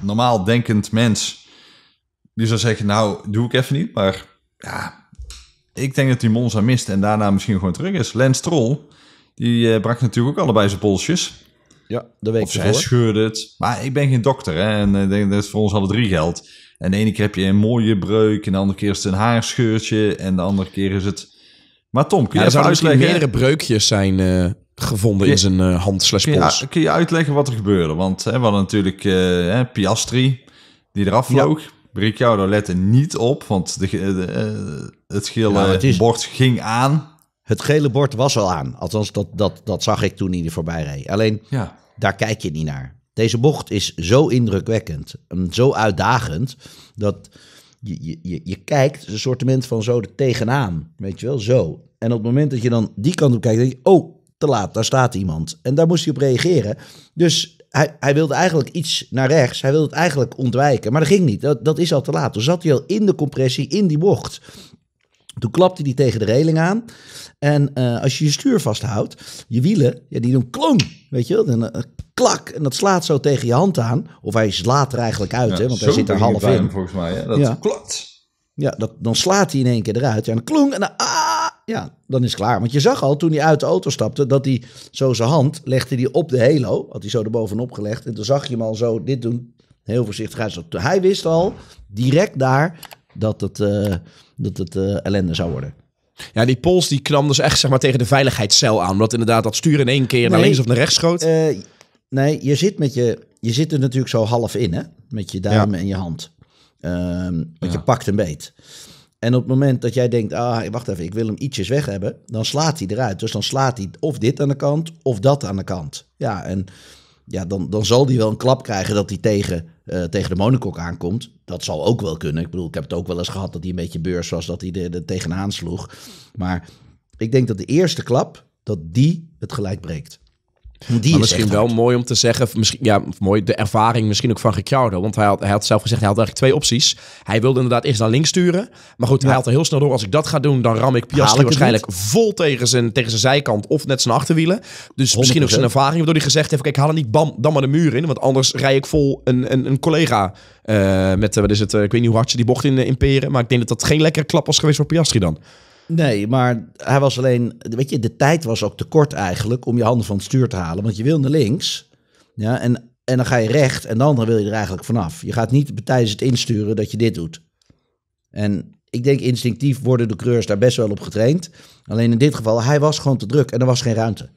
normaal denkend mens die dus zou zeggen, nou, doe ik even niet. Maar ja, ik denk dat hij Monza mist en daarna misschien gewoon terug is. Lens Troll, die eh, brak natuurlijk ook allebei zijn polsjes. Ja, week ervoor. Of Hij scheurde het. Maar ik ben geen dokter hè, en ik eh, denk dat voor ons alle drie geld. En de ene keer heb je een mooie breuk, en de andere keer is het een haarscheurtje, en de andere keer is het... Maar Tom, kun je even uitleggen... meerdere breukjes zijn eh, gevonden in zijn uh, hand slash kun je, kun je, uitleggen wat er gebeurde? Want hè, we hadden natuurlijk uh, Piastri, die eraf vloog. Ja. Ricciardo lette niet op, want de, de, eh, het gele nou, bord ging aan. Het gele bord was al aan. Althans, dat, dat, dat zag ik toen hij er voorbij reed. Alleen, ja. daar kijk je niet naar. Deze bocht is zo indrukwekkend en zo uitdagend dat je, je, je kijkt een sortiment van zo er tegenaan. Weet je wel, zo. En op het moment dat je dan die kant op kijkt, denk je, oh, te laat, daar staat iemand. En daar moest je op reageren. Dus hij, hij wilde eigenlijk iets naar rechts. Hij wilde het eigenlijk ontwijken. Maar dat ging niet. Dat, dat is al te laat. Toen zat hij al in de compressie, in die bocht. Toen klapte hij tegen de reling aan. En eh, als je je stuur vasthoudt, je wielen, ja, die doen klonk, Weet je wel? En, eh, klak. En dat slaat zo tegen je hand aan. Of hij slaat er eigenlijk uit, hè, want hij zit er half in. volgens mij, hè? dat ja. klopt. Ja, dat, dan slaat hij in één keer eruit. en dan klong. En een ah, ja, dan is het klaar. Want je zag al toen hij uit de auto stapte dat hij zo zijn hand legde die op de halo. Had hij zo erbovenop gelegd. En toen zag je hem al zo dit doen. Heel voorzichtig Hij wist al direct daar dat het, eh, dat het eh, ellende zou worden. Ja, die pols die knam dus echt zeg maar, tegen de veiligheidscel aan. Omdat inderdaad dat stuur in één keer naar links of naar rechts schoot. Eh, nee, je zit, met je, je zit er natuurlijk zo half in, hè? Met je duim en je hand. Ehm, want je pakt een beet. En op het moment dat jij denkt, ah, wacht even, ik wil hem ietsjes weg hebben, dan slaat hij eruit. Dus dan slaat hij of dit aan de kant of dat aan de kant. Ja, en ja, dan, dan zal hij wel een klap krijgen dat hij tegen, eh, tegen de monokok aankomt. Dat zal ook wel kunnen. Ik bedoel, ik heb het ook wel eens gehad dat hij een beetje beurs was, dat hij er, er tegenaan sloeg. Maar ik denk dat de eerste klap, dat die het gelijk breekt maar misschien wel mooi om te zeggen, misschien, ja, mooi, de ervaring misschien ook van Ricciardo. Want hij had, hij had zelf gezegd, hij had eigenlijk twee opties. Hij wilde inderdaad eerst naar links sturen. Maar goed, hij had er heel snel door, als ik dat ga doen, dan ram ik Piastri waarschijnlijk vol tegen zijn, tegen zijn zijkant of net zijn achterwielen. Dus misschien ook zijn ervaring, waardoor hij gezegd heeft, kijk, haal er niet bam, dan maar de muur in. Want anders rij ik vol een, een, een collega eh, met, eh, wat is het, eh, ik weet niet hoe hard je die bocht in, in peren. Maar ik denk dat dat geen lekkere klap was geweest voor Piastri dan. Nee, maar hij was alleen, weet je, de tijd was ook te kort eigenlijk om je handen van het stuur te halen. Want je wil naar links, ja, en, en dan ga je recht en dan wil je er eigenlijk vanaf. Je gaat niet tijdens het insturen dat je dit doet. En ik denk instinctief worden de creurs daar best wel op getraind. Alleen in dit geval, hij was gewoon te druk en er was geen ruimte.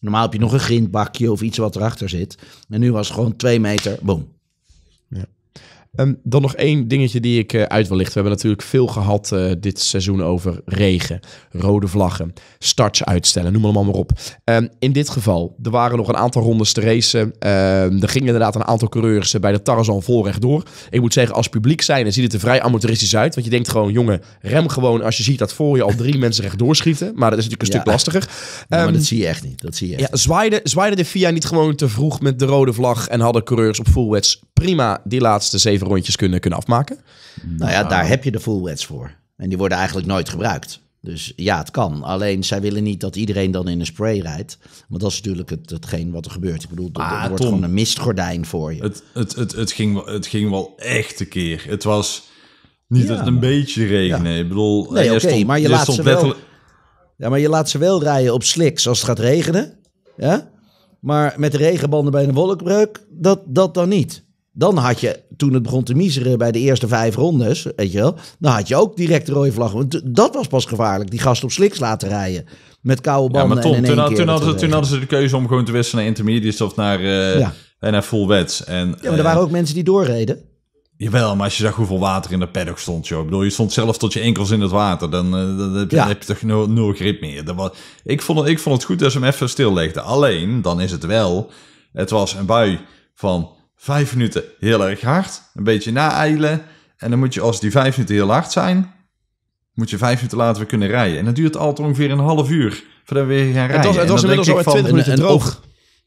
Normaal heb je nog een grindbakje of iets wat erachter zit. En nu was het gewoon twee meter, boom. Ehm, dan nog één dingetje die ik eh, uit wil lichten. We hebben natuurlijk veel gehad eh, dit seizoen over regen, rode vlaggen, starts uitstellen, noem allemaal maar op. Ehm, in dit geval, er waren nog een aantal rondes te racen. Ehm, er gingen inderdaad een aantal coureurs eh, bij de Tarzan vol door. Ik moet zeggen, als publiek zijn, dan ziet het er vrij amateuristisch uit. Want je denkt gewoon, jongen, rem gewoon als je ziet dat voor je al drie mensen rechtdoor schieten. Maar dat is natuurlijk een stuk lastiger. maar dat zie je echt niet. Dat zie je echt ja, zwaaide, de FIA niet gewoon te vroeg met de rode vlag en hadden coureurs op full prima die laatste zeven rondjes kunnen, kunnen afmaken. Nou ja, daar heb je de full wets voor. En die worden eigenlijk nooit gebruikt. Dus ja, het kan. Alleen zij willen niet dat iedereen dan in een spray rijdt. Want dat is natuurlijk het, hetgeen wat er gebeurt. Ik bedoel, dat ah, er, wordt gewoon een mistgordijn voor je. Het, het, het, het, ging, het ging wel echt een keer. Het was niet dat het een beetje regenen. Ik bedoel, nee, eh, oké, maar je, laat ze wel, ja, maar je laat ze wel rijden op sliks als het gaat regenen. Ja? Maar met regenbanden bij een wolkbreuk, dat, dat dan niet. Dan had je, toen het begon te miseren bij de eerste vijf rondes, weet je wel, dan had je ook direct de rode vlag. Want dat was pas gevaarlijk, die gast op sliks laten rijden. Met koude banden. en in toen, toen, hadden, toen, hadden, ze de keuze om gewoon te wisselen naar intermediates of naar, uh, naar full wets. En, ja, maar er eh, waren ook mensen die doorreden. Jawel, maar als je zag hoeveel water in de paddock stond, joh. Ik bedoel, je stond zelf tot je enkels in het water. Dan, dan, heb, je, ja. toch nul, no, grip meer. Dat was, ik, vond, ik vond het goed dat ze hem even stillegden. Alleen, dan is het wel... Het was een bui van Vijf minuten heel erg hard, een beetje naeilen. En dan moet je, als die vijf minuten heel hard zijn, moet je vijf minuten later weer kunnen rijden. En dat duurt altijd ongeveer een half uur voordat we weer gaan rijden. Het was, het was inmiddels al 20 minuten droog.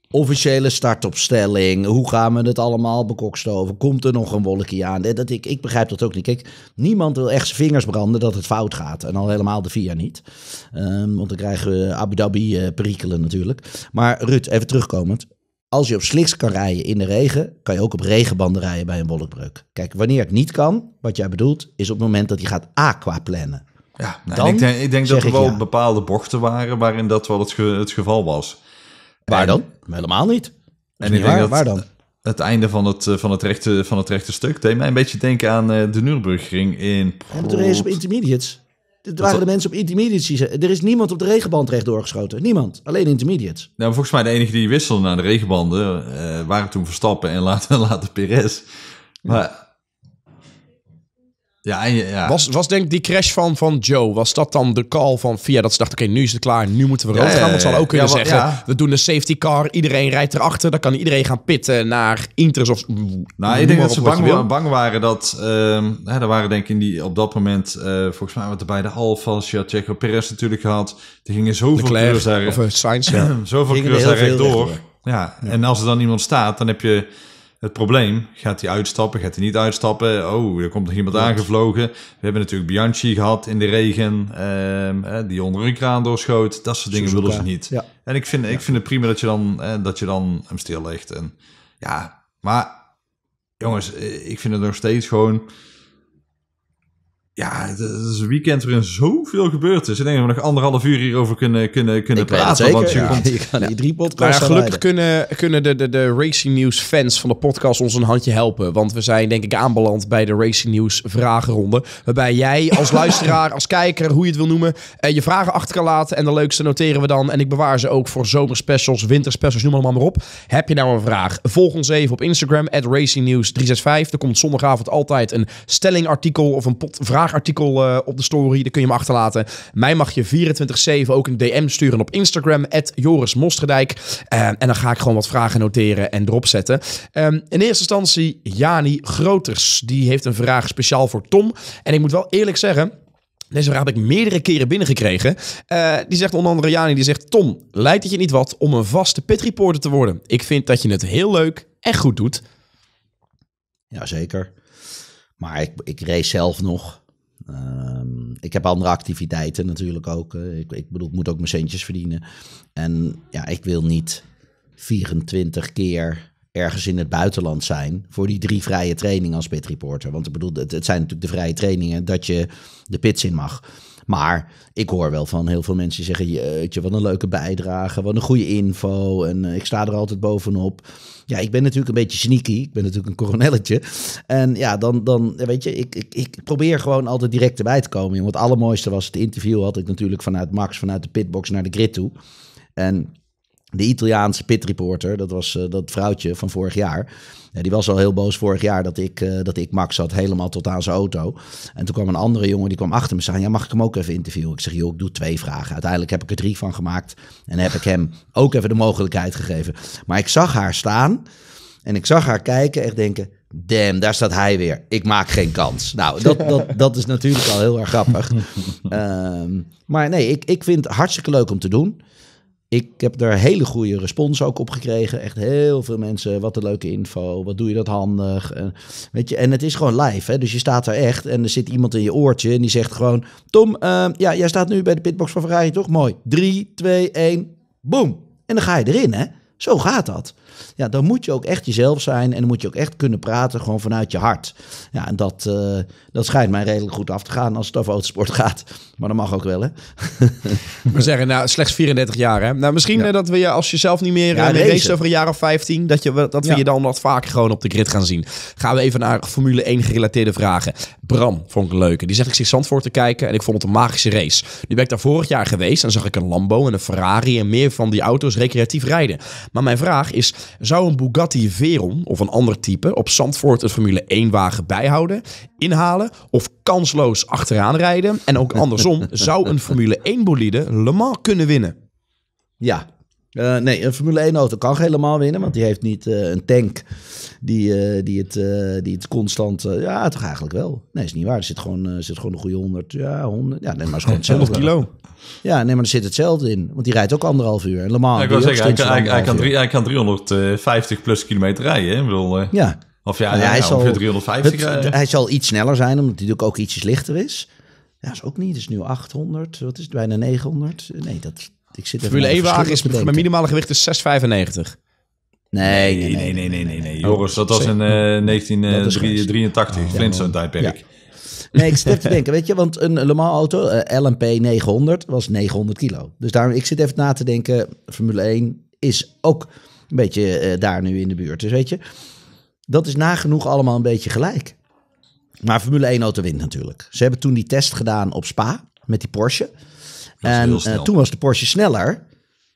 officiële startopstelling. Hoe gaan we het allemaal bekokstoven? Komt er nog een wolkje aan? Dat, ik, ik begrijp dat ook niet. Kijk, niemand wil echt zijn vingers branden dat het fout gaat. En al helemaal de VIA niet. Ehm, want dan krijgen we Abu Dhabi uh, perikelen natuurlijk. Maar Rut, even terugkomend. Als je op sliks kan rijden in de regen, kan je ook op regenbanden rijden bij een wolkbreuk. Kijk, wanneer het niet kan, wat jij bedoelt, is op het moment dat je gaat aqua plannen. Ja, nou, Dan ik denk, ik denk dat er wel bepaalde bochten waren waarin dat wel het, geval was. Waar dan? Helemaal niet. En denk waar, dat waar dan? het einde van het, eh, van het, rechte, van het rechte stuk deed mij een beetje denken aan eh, de Nürburgring in... En de race op intermediates. Het waren de mensen op intermediates. Er is niemand op de regenband recht doorgeschoten. Niemand. Alleen intermediates. Nou, volgens mij de enige die wisselden naar de regenbanden eh, waren toen Verstappen en later, later Perez. Maar ja, ja. Was, was denk ik die crash van, van Joe, was dat dan de call van via dat ze dachten, oké, nu is het klaar, nu moeten we rood gaan. Want zal ook kunnen zeggen, we doen een safety car, iedereen rijdt erachter, dan kan iedereen gaan pitten naar Inter of... Nou, ik denk dat ze bang, bang waren dat, ehm, er waren denk ik in die, op dat moment, eh, volgens mij, wat er bij de Alfa's, je had Checo Perez natuurlijk gehad, die gingen zoveel kleurs daar... Of uh, Sainz, ja. zoveel Recht ja, ja, en als er dan iemand staat, dan heb je het probleem. Gaat hij uitstappen? Gaat hij niet uitstappen? Oh, er komt nog iemand aangevlogen. We hebben natuurlijk Bianchi gehad in de regen, ehm, die onder een kraan doorschoot. Dat soort dingen willen ze niet. En ik vind, ik vind het prima dat je dan, eh, dat je dan hem stillegt. En, ja, maar jongens, eh, ik vind het nog steeds gewoon ja, het is een weekend waarin zoveel gebeurd is. Ik denk dat we nog anderhalf uur hierover kunnen, kunnen, kunnen praten. want je, ja. komt, je drie podcasts Maar nou gelukkig kunnen, kunnen de, de, de Racing News fans van de podcast ons een handje helpen. Want we zijn denk ik aanbeland bij de Racing News vragenronde. Waarbij jij als luisteraar, als kijker, hoe je het wil noemen, eh, je vragen achter kan laten. En de leukste noteren we dan. En ik bewaar ze ook voor zomerspecials, winterspecials, noem allemaal maar op. Heb je nou een vraag? Volg ons even op Instagram, at News 365. Er komt zondagavond altijd een stellingartikel of een pot, vraag vraagartikel eh, op de story. Daar kun je me achterlaten. Mij mag je 24-7 ook een DM sturen op Instagram. Joris Mosterdijk. Eh, en dan ga ik gewoon wat vragen noteren en erop zetten. Ehm, in eerste instantie Jani Groters. Die heeft een vraag speciaal voor Tom. En ik moet wel eerlijk zeggen... Deze vraag heb ik meerdere keren binnengekregen. Eh, die zegt onder andere Jani, die zegt... Tom, lijkt het je niet wat om een vaste pit reporter te worden? Ik vind dat je het heel leuk en goed doet. Jazeker. Maar ik, ik race zelf nog. Ehm, ik heb andere activiteiten natuurlijk ook. Eh. Ik, ik, bedoel, ik moet ook mijn centjes verdienen. En ja, ik wil niet 24 keer ergens in het buitenland zijn voor die drie vrije trainingen als pitreporter. Want ik bedoel, het, het zijn natuurlijk de vrije trainingen dat je de pits in mag. Maar ik hoor wel van heel veel mensen zeggen: Jeetje, wat een leuke bijdrage, wat een goede info. En eh, ik sta er altijd bovenop. Ja, ik ben natuurlijk een beetje sneaky. Ik ben natuurlijk een coronelletje. En ja, dan, dan weet je, ik, ik, ik probeer gewoon altijd direct erbij te komen. Want het allermooiste was het interview had ik natuurlijk vanuit Max, vanuit de pitbox naar de grid toe. En de Italiaanse pit reporter, dat was eh, dat vrouwtje van vorig jaar. die was al heel boos vorig jaar dat ik, eh, dat ik Max had helemaal tot aan zijn auto. En toen kwam een andere jongen, die kwam achter me staan. Ja, mag ik hem ook even interviewen? Ik zeg, joh, ik doe twee vragen. Uiteindelijk heb ik er drie van gemaakt. En heb ik hem ook even de mogelijkheid gegeven. Maar ik zag haar staan en ik zag haar kijken en denken... Damn, daar staat hij weer. Ik maak geen kans. Nou, dat, dat, dat is natuurlijk al heel erg grappig. Ehm, maar nee, ik, ik vind het hartstikke leuk om te doen ik heb daar hele goede respons ook op gekregen. Echt heel veel mensen. Wat een leuke info. Wat doe je dat handig? En, weet je, en het is gewoon live. Hè? Dus je staat daar echt en er zit iemand in je oortje en die zegt gewoon... Tom, ehm, ja, jij staat nu bij de pitbox van Ferrari, toch? Mooi. 3, 2, 1, boom. En dan ga je erin, hè? Zo gaat dat. Ja, dan moet je ook echt jezelf zijn en dan moet je ook echt kunnen praten gewoon vanuit je hart. Ja, en dat, eh, dat schijnt mij redelijk goed af te gaan als het over autosport gaat. Maar dat mag ook wel, hè? We zeggen, nou, slechts 34 jaar, hè? Nou, misschien eh, dat we je als je zelf niet meer ja, race eh, over een jaar of 15, dat, je, dat we je dan wat vaker gewoon op de grid gaan zien. Gaan we even naar Formule 1 gerelateerde vragen. Bram vond ik een leuke. Die zegt, ik zit voor te kijken en ik vond het een magische race. Nu ben ik daar vorig jaar geweest en zag ik een Lambo en een Ferrari en meer van die auto's recreatief rijden. Maar mijn vraag is, zou een Bugatti Veyron of een ander type op Zandvoort een Formule 1-wagen bijhouden, inhalen of kansloos achteraan rijden. En ook andersom zou een Formule 1-bolide Le Mans kunnen winnen. Ja, eh, nee, een Formule 1-auto kan helemaal winnen, want die heeft niet eh, een tank die, eh, die, het, die het constant... ja, toch eigenlijk wel. Nee, is niet waar. Er zit gewoon, zit gewoon een goede 100, ja, 100, ja, neem maar is 100 kilo. Ja, nee, maar er zit hetzelfde in. Want die rijdt ook anderhalf uur. Le Mans, ik wil zeggen, hij kan, hij, kan drie, hij kan 350 plus kilometer rijden. Hè? Ik eh, ja. Of ja, nou hij, zal, 350 hij zal iets sneller zijn, omdat hij natuurlijk ook ietsjes lichter is. Ja, is ook niet. Het is nu 800. Wat is Bijna 900. Nee, dat... Ik zit Formule even wagen is mijn minimale gewicht is 6,95. Nee, nee, nee, nee, nee, nee. Joris, dat was een uh, 1983, Flintstone tijdperk. Nee, ik zit even te denken, weet je, want een Le Mans auto, eh, LMP 900, was 900 kilo. Dus daarom, ik zit even na te denken, Formule 1 is ook een beetje eh, daar nu in de buurt. Dus weet je, dat is nagenoeg allemaal een beetje gelijk. Maar Formule 1 auto wint natuurlijk. Ze hebben toen die test gedaan op Spa met die Porsche. En eh, toen was de Porsche sneller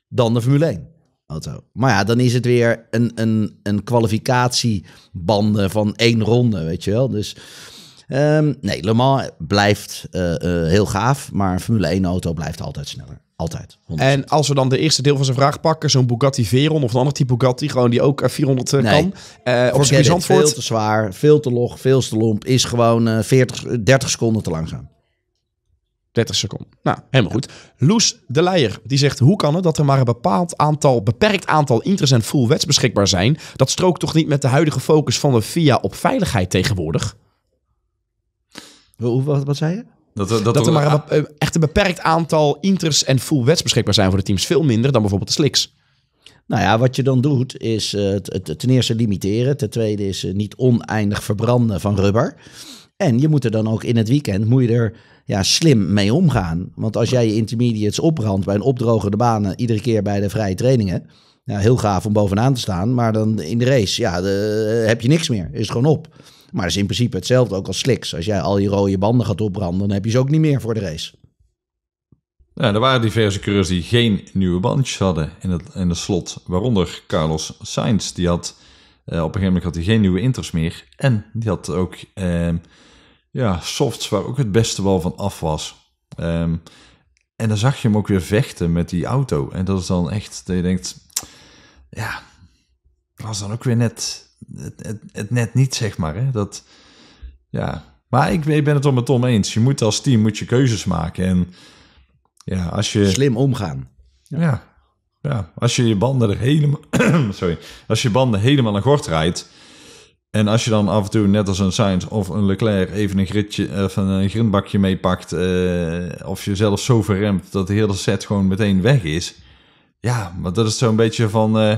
dan de Formule 1 auto. Maar ja, dan is het weer een, een, een kwalificatiebanden van één ronde, weet je wel. Dus Ehm, nee, Le Mans blijft eh, eh, heel gaaf, maar een Formule 1-auto blijft altijd sneller. Altijd. En als we dan de eerste deel van zijn vraag pakken, zo'n Bugatti Veyron of een ander type Bugatti, gewoon die ook 400 eh, nee, kan. Uh, of een Veel te zwaar, veel te log, veel te lomp, is gewoon 40, 30 seconden te langzaam. 30 seconden. Nou, helemaal goed. Loes de Leijer, die zegt... hoe kan het dat er maar een bepaald aantal, beperkt aantal interessant full wets beschikbaar zijn? Dat strookt toch niet met de huidige focus van de FIA op veiligheid tegenwoordig? Wat, wat zei je? Dat, dat, dat, er maar een, eh, echt een beperkt aantal inters en full wets beschikbaar zijn voor de teams. Veel minder dan bijvoorbeeld de slicks. Nou ja, wat je dan doet is eh, het ten eerste limiteren. Ten tweede is eh, niet oneindig verbranden van rubber. En je moet er dan ook in het weekend moet je er ja, slim mee omgaan. Want als jij je intermediates opbrandt bij een opdrogende banen, iedere keer bij de vrije trainingen. Ja, heel gaaf om bovenaan te staan. Maar dan in de race, ja, heb je niks meer. Is het gewoon op. Maar dat is in principe hetzelfde ook als slicks. Als jij al je rode banden gaat opbranden, dan heb je ze ook niet meer voor de race. Nou, er waren diverse coureurs die geen nieuwe bandjes hadden in het, in het slot. Waaronder Carlos Sainz. Die had eh, op een gegeven moment had hij geen nieuwe inters meer. En die had ook ehm, ja, softs waar ook het beste wel van af was. Ehm, en dan zag je hem ook weer vechten met die auto. En dat is dan echt, dat je denkt, ja, dat was dan ook weer net het, het, net niet, zeg maar. Hè? Dat, ja. Maar ik, ik ben het er met Tom eens. Je moet als team moet je keuzes maken. En ja, als je... Slim omgaan. Ja. ja. als je je banden er helemaal... sorry. Als je banden helemaal naar gort rijdt... En als je dan af en toe, net als een Sainz of een Leclerc, even een, gritje, of een grindbakje meepakt. Eh, of je zelf zo verremt dat de hele set gewoon meteen weg is. Ja, maar dat is zo'n beetje van. Eh,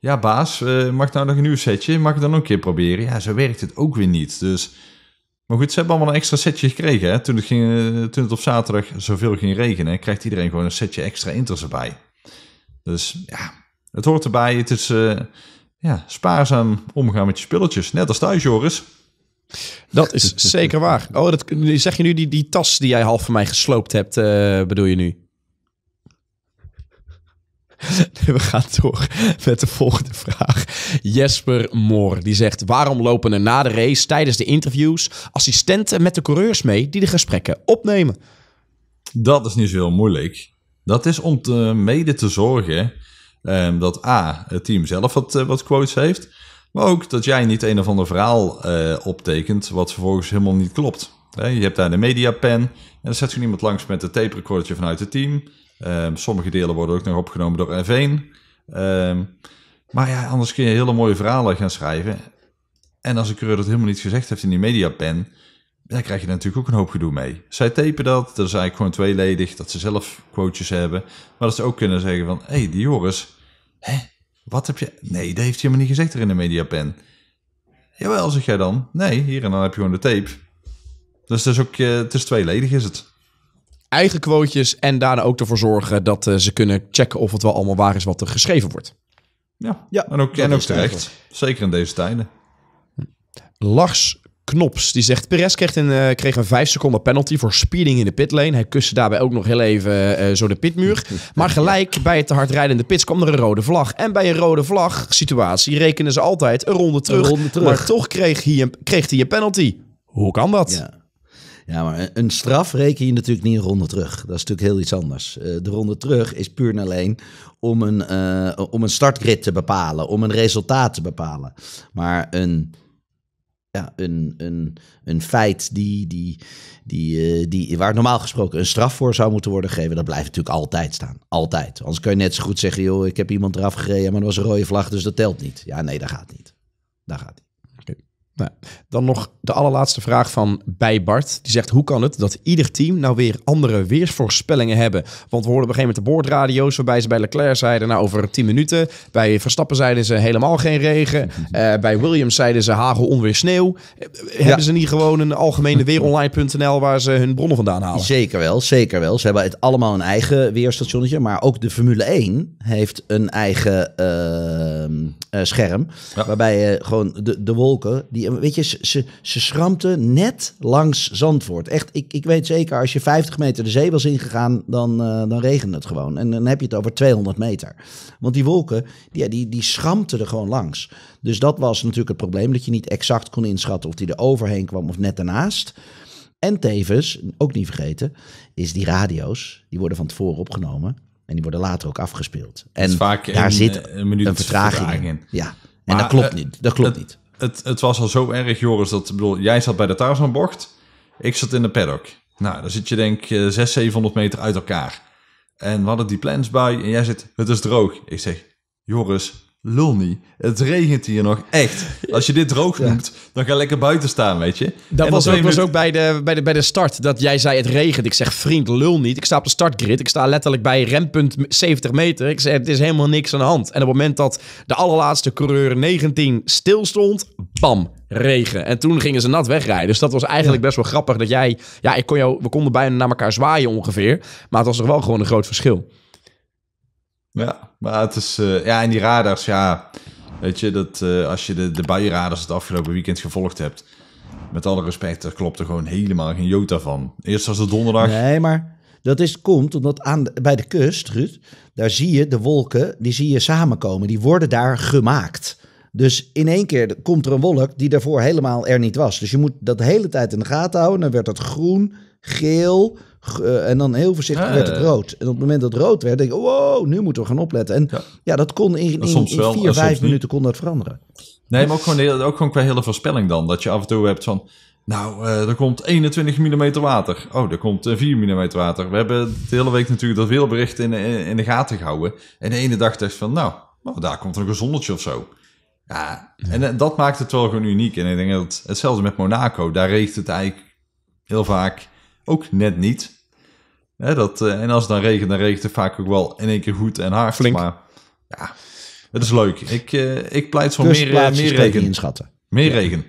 ja baas, eh, mag nou nog een nieuw setje? Mag ik dan nog een keer proberen? Ja, zo werkt het ook weer niet. Dus, maar goed, ze hebben allemaal een extra setje gekregen. Hè? Toen, het ging, eh, toen het op zaterdag zoveel ging regenen, krijgt iedereen gewoon een setje extra inters erbij. Dus ja, het hoort erbij. Het is eh, ja, spaarzaam omgaan met je spulletjes. Net als thuis, Joris. Dat is zeker waar. Oh, dat zeg je nu die, die tas die jij half van mij gesloopt hebt, bedoel je nu? We gaan door met de volgende vraag. Jesper Moor die zegt: Waarom lopen er na de race tijdens de interviews assistenten met de coureurs mee die de gesprekken opnemen? Dat is niet zo heel moeilijk. Dat is om te, mede te zorgen ehm, dat A, het team zelf eh, wat, quotes heeft. Maar ook dat jij niet een of ander verhaal eh, optekent wat vervolgens helemaal niet klopt. je hebt daar de mediapen en dan zet je iemand langs met een tape vanuit het team. Ehm, sommige delen worden ook nog opgenomen door f ehm, maar ja, anders kun je hele mooie verhalen gaan schrijven. En als een coureur dat helemaal niet gezegd heeft in die pen, daar krijg je natuurlijk ook een hoop gedoe mee. Zij tapen dat, dat is eigenlijk gewoon tweeledig, dat ze zelf quotes hebben. Maar dat ze ook kunnen zeggen van, hé, hey, die Joris, hè, wat heb je... Nee, dat heeft hij helemaal niet gezegd er in de mediapen. Jawel, zeg jij dan. Nee, hier en dan heb je gewoon de tape. Dus het is ook, eh, het is tweeledig is het eigen quotejes en daarna ook ervoor zorgen dat eh, ze kunnen checken of het wel allemaal waar is wat er geschreven wordt. Ja, ja en ook, en ook terecht. Zeker in deze tijden. Lars Knops, die zegt... Perez kreeg een, eh, kreeg een 5 seconden penalty voor speeding in de pitlane. Hij kuste daarbij ook nog heel even eh, zo de pitmuur. Maar gelijk bij het te hard rijden in de pits kwam er een rode vlag. En bij een rode vlag situatie rekenen ze altijd een ronde terug. Een ronde terug. Maar toch kreeg hij, een, kreeg hij een penalty. Hoe kan dat? Ja. Ja, maar een straf reken je natuurlijk niet een ronde terug. Dat is natuurlijk heel iets anders. Eh, de ronde terug is puur en alleen om een, eh, om een startgrid te bepalen, om een resultaat te bepalen. Maar een, ja, een, een, een feit die, die, die, uh, die, waar normaal gesproken een straf voor zou moeten worden gegeven, dat blijft natuurlijk altijd staan. Altijd. Anders kun je net zo goed zeggen, joh, ik heb iemand eraf gereden, maar dat was een rode vlag, dus dat telt niet. Ja, nee, dat gaat niet. Dat gaat niet. Nou, dan nog de allerlaatste vraag van bij Bart. Die zegt: Hoe kan het dat ieder team nou weer andere weersvoorspellingen hebben? Want we hoorden op een gegeven moment de boordradio's waarbij ze bij Leclerc zeiden: Nou, over 10 minuten. Bij Verstappen zeiden ze helemaal geen regen. Eh, bij Williams zeiden ze hagel, onweer, sneeuw. Eh, hebben ze niet gewoon een algemene weeronline.nl waar ze hun bronnen vandaan halen? Zeker wel, zeker wel. Ze hebben het allemaal een eigen weerstationnetje. Maar ook de Formule 1 heeft een eigen ehm, eh, scherm. Waarbij je gewoon de, de wolken die weet je, ze, ze, schrampte net langs Zandvoort. Echt, ik, ik weet zeker, als je 50 meter de zee was ingegaan, dan, uh, dan regende het gewoon. En dan heb je het over 200 meter. Want die wolken, die, die, die schrampten er gewoon langs. Dus dat was natuurlijk het probleem, dat je niet exact kon inschatten of die er overheen kwam of net daarnaast. En tevens, ook niet vergeten, is die radio's, die worden van tevoren opgenomen. En die worden later ook afgespeeld. En vaak daar zit eh, een, een vertraging, in. Ja. En dat klopt eh, niet. Dat klopt niet het, het was al zo erg, Joris, dat bedoel, jij zat bij de Tarzanbocht. Ik zat in de paddock. Nou, dan zit je denk ik 600, eh, 700 meter uit elkaar. En we hadden die plans bij en jij zegt, het is droog. Ik zeg, Joris, Lul niet. Het regent hier nog echt. Als je dit droog noemt, dan ga lekker buiten staan, weet je. Dat was, ook, ook bij de, bij, de, bij de start. Dat jij zei het regent. Ik zeg vriend, lul niet. Ik sta op de startgrid. Ik sta letterlijk bij rempunt 70 meter. Ik zeg het is helemaal niks aan de hand. En op het moment dat de allerlaatste coureur 19 stil stond, bam, regen. En toen gingen ze nat wegrijden. Dus dat was eigenlijk best wel grappig dat jij... Ja, ik kon jou, we konden bijna naar elkaar zwaaien ongeveer. Maar het was toch wel gewoon een groot verschil. Ja, maar het is... Eh, ja, en die radars, ja... Weet je, dat, eh, als je de, de buienradars het afgelopen weekend gevolgd hebt... Met alle respect, daar klopt er gewoon helemaal geen jota van. Eerst was het donderdag... Nee, maar dat is, komt omdat aan bij de kust, Ruud... Daar zie je de wolken, die zie je samenkomen. Die worden daar gemaakt. Dus in één keer komt er een wolk die daarvoor helemaal er niet was. Dus je moet dat de hele tijd in de gaten houden. Dan werd dat groen, geel, eh, en dan heel voorzichtig werd het rood. En op het moment dat het rood werd, denk ik, wow, nu moeten we gaan opletten. En ja, dat kon in, in, in vier, vijf minuten kon dat veranderen. Nee, maar ook gewoon, ook gewoon qua hele voorspelling dan. Dat je af en toe hebt van, nou, eh, er komt 21 mm water. Oh, er komt 4 eh, mm water. We hebben de hele week natuurlijk dat weerbericht in, in, in de gaten gehouden. En de ene dag dacht van, nou, maar oh, daar komt een zonnetje of zo. Ja, en dat maakt het wel gewoon uniek. En ik denk dat hetzelfde met Monaco. Daar regent het eigenlijk heel vaak ook net niet. Hè, dat, eh, en als het dan regent, dan regent het vaak ook wel in één keer goed en hard. Flink. Maar ja, het is leuk. Ik, eh, ik pleit voor dus meer, eh, meer regen. Inschatten. Meer regen.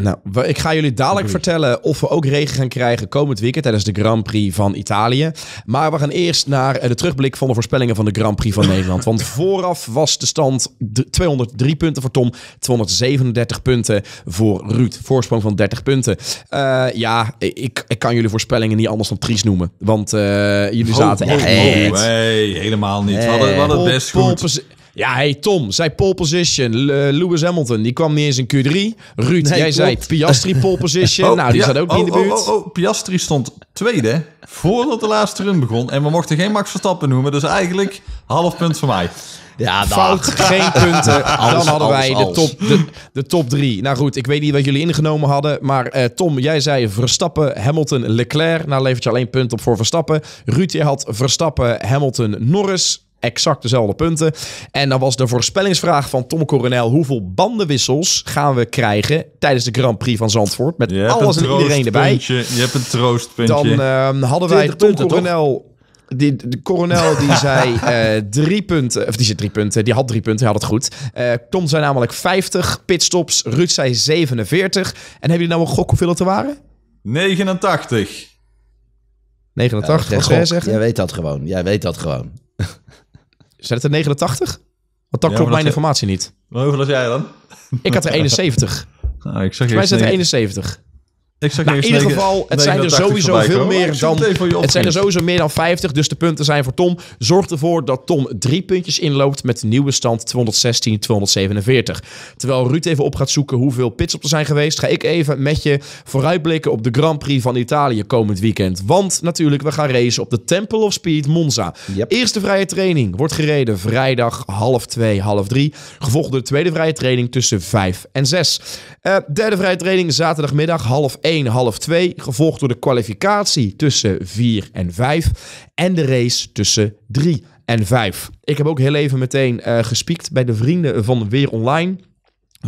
Nou, ik ga jullie dadelijk vertellen of we ook regen gaan krijgen komend weekend tijdens de Grand Prix van Italië. Maar we gaan eerst naar eh, de terugblik van de voorspellingen van de Grand Prix van Nederland. Want vooraf was de stand 203 punten voor Tom, 237 punten voor Ruud. Voorsprong van 30 punten. Eh, ja, ik, ik kan jullie voorspellingen niet anders dan triest noemen. Want eh, jullie zaten echt... Oh, helemaal niet. Hey. we hadden het best goed. Ja, hey Tom, zij pole position. Eh, Lewis Hamilton, die kwam niet eens in Q3. Ruud, jij zei Piastri pole position. Oh, nou, die zat ook niet in de oh, oh, buurt. Oh, oh, Piastri stond tweede voordat de laatste run begon. En we mochten geen Max Verstappen noemen, dus eigenlijk half punt voor mij. Ja, Fout, geen punten. Dan hadden wij de top, de, top drie. Nou goed, ik weet niet wat jullie ingenomen hadden. Maar eh, Tom, jij zei Verstappen, Hamilton, Leclerc. Nou levert je alleen punt op voor Verstappen. Ruud, je had Verstappen, Hamilton, Norris exact dezelfde punten. En dan was de voorspellingsvraag van Tom Coronel: hoeveel bandenwissels gaan we krijgen tijdens de Grand Prix van Zandvoort? Met alles en iedereen erbij. Je hebt een troostpuntje. Dan ehm, hadden wij Tom Coronel. Die, de coronel die zei eh, drie punten. Of die zei drie punten. Die had drie punten. Hij had het goed. Eh, Tom zei namelijk 50 pitstops. Ruud zei 47. En hebben jullie nou een gok hoeveel het er waren? 89. 89, ja, Jij weet dat gewoon. Jij weet dat gewoon. Zijn het 89? Want dan klopt mijn informatie niet. hoeveel was jij dan? Ik had er 71. Nou, ik zag je Wij er 71. Ik zeg nou, in ieder geval, het zijn er sowieso veel meer dan. Het zijn er sowieso meer dan 50. Dus de punten zijn voor Tom. Zorg ervoor dat Tom drie puntjes inloopt met de nieuwe stand 216, 247. Terwijl Ruud even op gaat zoeken hoeveel pits op er zijn geweest, ga ik even met je vooruitblikken op de Grand Prix van Italië komend weekend. Want natuurlijk, we gaan racen op de Temple of Speed Monza. Eerste vrije training wordt gereden vrijdag half twee, half drie. Gevolgd door de tweede vrije training tussen vijf en zes. Eh, derde vrije training zaterdagmiddag half 1 half 2, gevolgd door de kwalificatie tussen 4 en 5 en de race tussen 3 en 5. Ik heb ook heel even meteen uh, gespiekt bij de vrienden van Weer Online.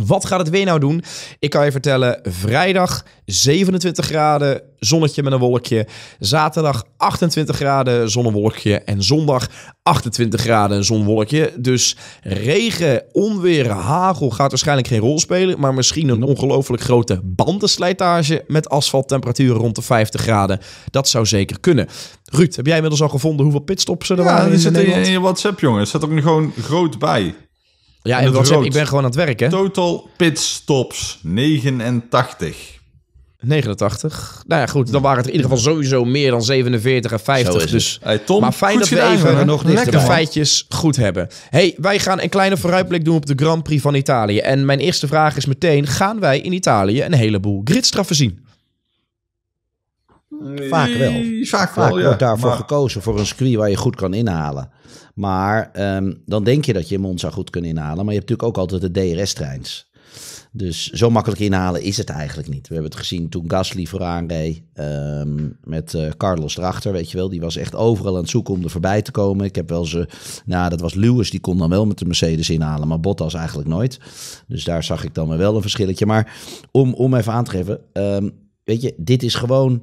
Wat gaat het weer nou doen? Ik kan je vertellen, vrijdag 27 graden, zonnetje met een wolkje. Zaterdag 28 graden, zonnewolkje. En zondag 28 graden, zonwolkje. Dus regen, onweer, hagel gaat waarschijnlijk geen rol spelen. Maar misschien een ongelooflijk grote bandenslijtage met asfalttemperaturen rond de 50 graden. Dat zou zeker kunnen. Ruud, heb jij inmiddels al gevonden hoeveel pitstops er ja, waren in, in, in, je WhatsApp, jongens, zet staat nu gewoon groot bij. Ja, en, ik ben gewoon aan het werken. Total pitstops 89. 89. Nou ja, goed, dan waren het in ieder geval sowieso meer dan 47 en 50. Dus, maar fijn dat we even nog lekker feitjes goed hebben. hey, wij gaan een kleine vooruitblik doen op de Grand Prix van Italië. En mijn eerste vraag is meteen, gaan wij in Italië een heleboel gridstraffen zien? Vaak wel. Vaak, wel, wordt daarvoor gekozen voor een circuit waar je goed kan inhalen. Maar ehm, dan denk je dat je Monza goed kunt inhalen. Maar je hebt natuurlijk ook altijd de DRS-treins. Dus zo makkelijk inhalen is het eigenlijk niet. We hebben het gezien toen Gasly vooraan reed um, met eh, Carlos erachter, weet je wel. Die was echt overal aan het zoeken om er voorbij te komen. Ik heb wel ze, nou dat was Lewis, die kon dan wel met de Mercedes inhalen, maar Bottas eigenlijk nooit. Dus daar zag ik dan wel een verschilletje. Maar om, om even aan te geven, ehm, weet je, dit is gewoon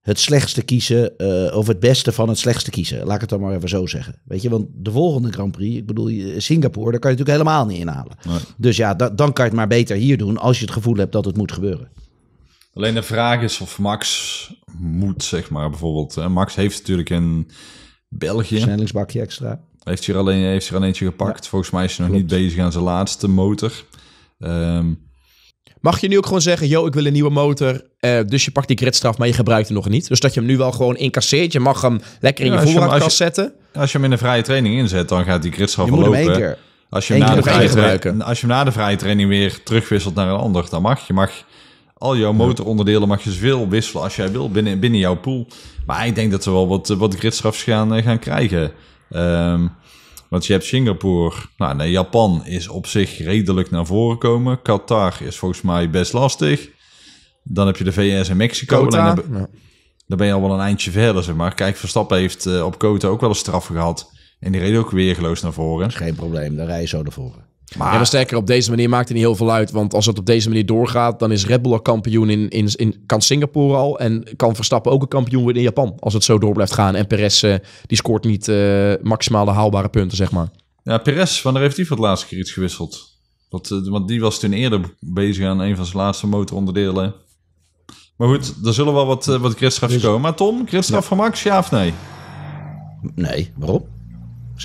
het slechtste kiezen eh, of het beste van het slechtste kiezen. Laat ik het dan maar even zo zeggen. Weet je, want de volgende Grand Prix, ik bedoel eh, Singapore, daar kan je natuurlijk helemaal niet inhalen. Dus ja, dan kan je het maar beter hier doen als je het gevoel hebt dat het moet gebeuren. Alleen de vraag is of Max moet, zeg maar, bijvoorbeeld. Hè? Max heeft natuurlijk in België... Versnellingsbakje extra. Heeft er alleen, heeft er alleen eentje gepakt. Volgens mij is hij nog niet bezig aan zijn laatste motor. Ehm, Mag je nu ook gewoon zeggen, yo, ik wil een nieuwe motor. Eh, dus je pakt die gridstraf, maar je gebruikt hem nog niet. Dus dat je hem nu wel gewoon incasseert. Je mag hem lekker in je voorraadkast zetten. Als je hem in de vrije training inzet, dan gaat die gridstraf lopen. Als je, hem na de vrije als je na de vrije training weer terugwisselt naar een ander, dan mag je mag al jouw motoronderdelen mag je zoveel wisselen als jij wil binnen, binnen jouw pool. Maar ik denk dat ze wel wat, wat gridstrafs gaan, eh, gaan krijgen. Ehm, want je hebt Singapore, nou nee, Japan is op zich redelijk naar voren komen. Qatar is volgens mij best lastig. Dan heb je de VS en Mexico. dan, ben je al wel een eindje verder, zeg maar. Kijk, Verstappen heeft eh, op Kota ook wel een straf gehad. En die reed ook weergeloos naar voren. Geen probleem, daar rij je zo naar voren. Maar... Ja, maar sterker, op deze manier maakt het niet heel veel uit. Want als het op deze manier doorgaat, dan is Red Bull al kampioen in, in, in kan Singapore al. En kan Verstappen ook een kampioen worden in Japan. Als het zo door blijft gaan. En Perez, eh, die scoort niet eh, maximale haalbare punten, zeg maar. Ja, Perez, wanneer heeft hij voor het laatste keer iets gewisseld? want eh, want die was toen eerder bezig aan een van zijn laatste motoronderdelen. Maar goed, er zullen wel wat, wat dus- komen. Maar Tom, gridstraf van Max, ja of nee? Nee, waarom?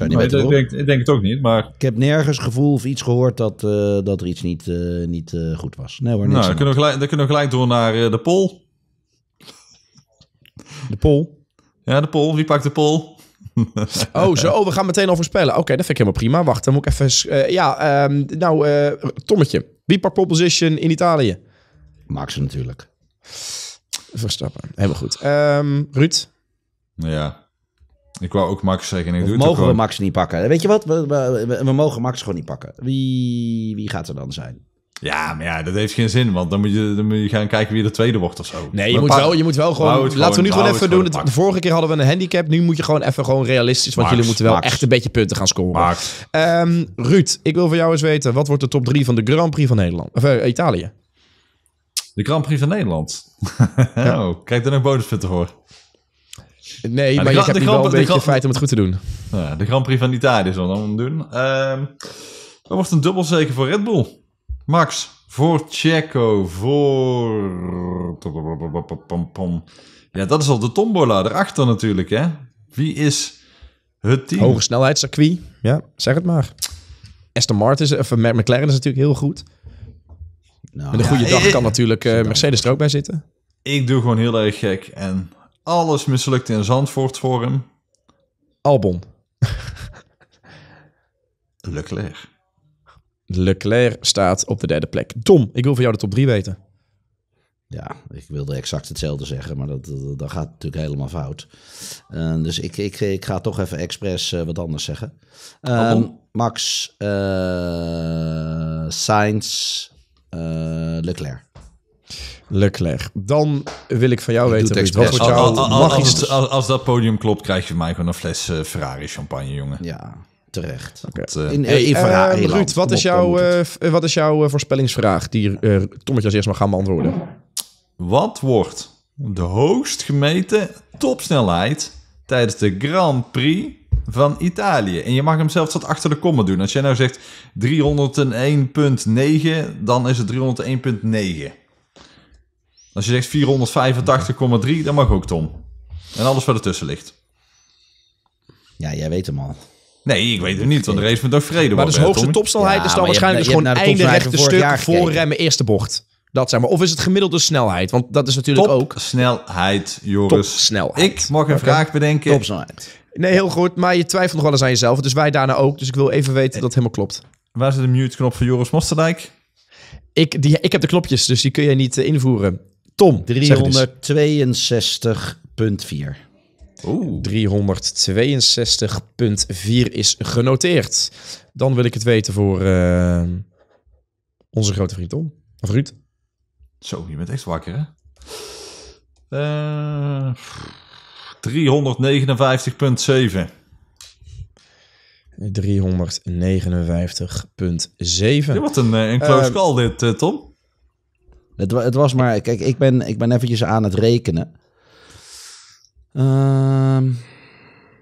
Ik ik, denk, ik denk het ook niet, maar... Ik heb nergens gevoel of iets gehoord dat, eh, dat er iets niet, eh, niet eh, goed was. Nee nou, dan kunnen, we gelijk, dan kunnen we gelijk door naar de pol. De pol? Ja, de pol. Wie pakt de pol? oh, zo. Oh, we gaan meteen al voorspellen. Oké, dat vind ik helemaal prima. Wacht, dan moet ik even... ja, ehm, nou, Tommetje. Wie pakt pole position in Italië? Max natuurlijk. Verstappen. Helemaal goed. Um, Ruud? Ja, ik wou ook Max zeggen. En doe mogen we Max niet pakken? Weet je wat? We, mogen Max gewoon niet pakken. Wie, wie gaat er dan zijn? Ja, maar ja, dat heeft geen zin. Want dan moet je, dan moet je gaan kijken wie de tweede wordt of zo. Nee, je, moet, wel, je moet wel gewoon... Laten we nu gewoon even doen. de, vorige keer hadden we een handicap. Nu moet je gewoon even gewoon realistisch. Want jullie moeten wel echt een beetje punten gaan scoren. Um, Ruud, ik wil van jou eens weten. Wat wordt de top 3 van de Grand Prix van Nederland? Of eh, Italië? De Grand Prix van Nederland? oh, kijk, daar een bonuspunten voor. Nee, nou, maar, maar je hebt wel een beetje feit om het goed te doen. Nou ja, de Grand Prix van Italië is aan het doen. Uh, dat wordt een dubbel zeker voor Red Bull. Max, voor Checo, voor... Ja, dat is al de tombola erachter natuurlijk, hè? Wie is het team? Hoge snelheidscircuit, ja, zeg het maar. Aston Martin, is, of eh, McLaren is natuurlijk heel goed. Nou, Met een goede dag kan natuurlijk eh, Mercedes er ook bij zitten. Ik doe gewoon heel erg gek en alles mislukt in Zandvoort voor hem. Albon. Leclerc. Leclerc staat op de derde plek. Tom, ik wil van jou de top 3 weten. Ja, ik wilde exact hetzelfde zeggen, maar dat, dat, gaat natuurlijk helemaal fout. Eh, dus ik, ik, ik ga toch even expres eh, wat anders zeggen. Eh, Max, Sainz, Leclerc. Leclerc. Dan wil ik van jou weten, wordt als, dat podium klopt, krijg je van mij gewoon een fles eh, Ferrari champagne, jongen. Ja, terecht. Okay. Eh, in, eh, in Ferrari Ruud, wat is, jouw, wat is jouw voorspellingsvraag die Tommetje als eerst mag gaan beantwoorden? Wat wordt de hoogst gemeten topsnelheid tijdens de Grand Prix van Italië. En je mag hem zelfs tot achter de komma doen. Als jij nou zegt 301.9, dan is het 301.9. Als je zegt 485,3, dan mag ook Tom. En alles wat ertussen ligt. Ja, jij weet hem al. Nee, ik weet het niet, want de race moet ook vrede Maar dus hoogste topsnelheid is dan waarschijnlijk hebt, dus gewoon einde rechte stuk voor remmen eerste bocht. Dat zijn maar. Of is het gemiddelde snelheid? Want dat is natuurlijk ook... snelheid, Joris. Top snelheid. Ik mag een vraag bedenken. Top Nee, heel goed. Maar je twijfelt nog wel eens aan jezelf. Dus wij daarna ook. Dus ik wil even weten dat helemaal klopt. Waar zit de mute-knop voor Joris Mosterdijk? Ik, die, ik heb de knopjes, dus die kun je niet eh, invoeren. Tom, 362,4. Oeh. 362,4 is genoteerd. Dan wil ik het weten voor uh, onze grote vriend Tom. Of Ruud. Zo, je bent echt wakker, hè? Uh, 359,7. 359,7. Wat een, een eh, close eh, call dit, Tom. Het, was maar, kijk, ik ben, ik ben eventjes aan het rekenen. Ehm.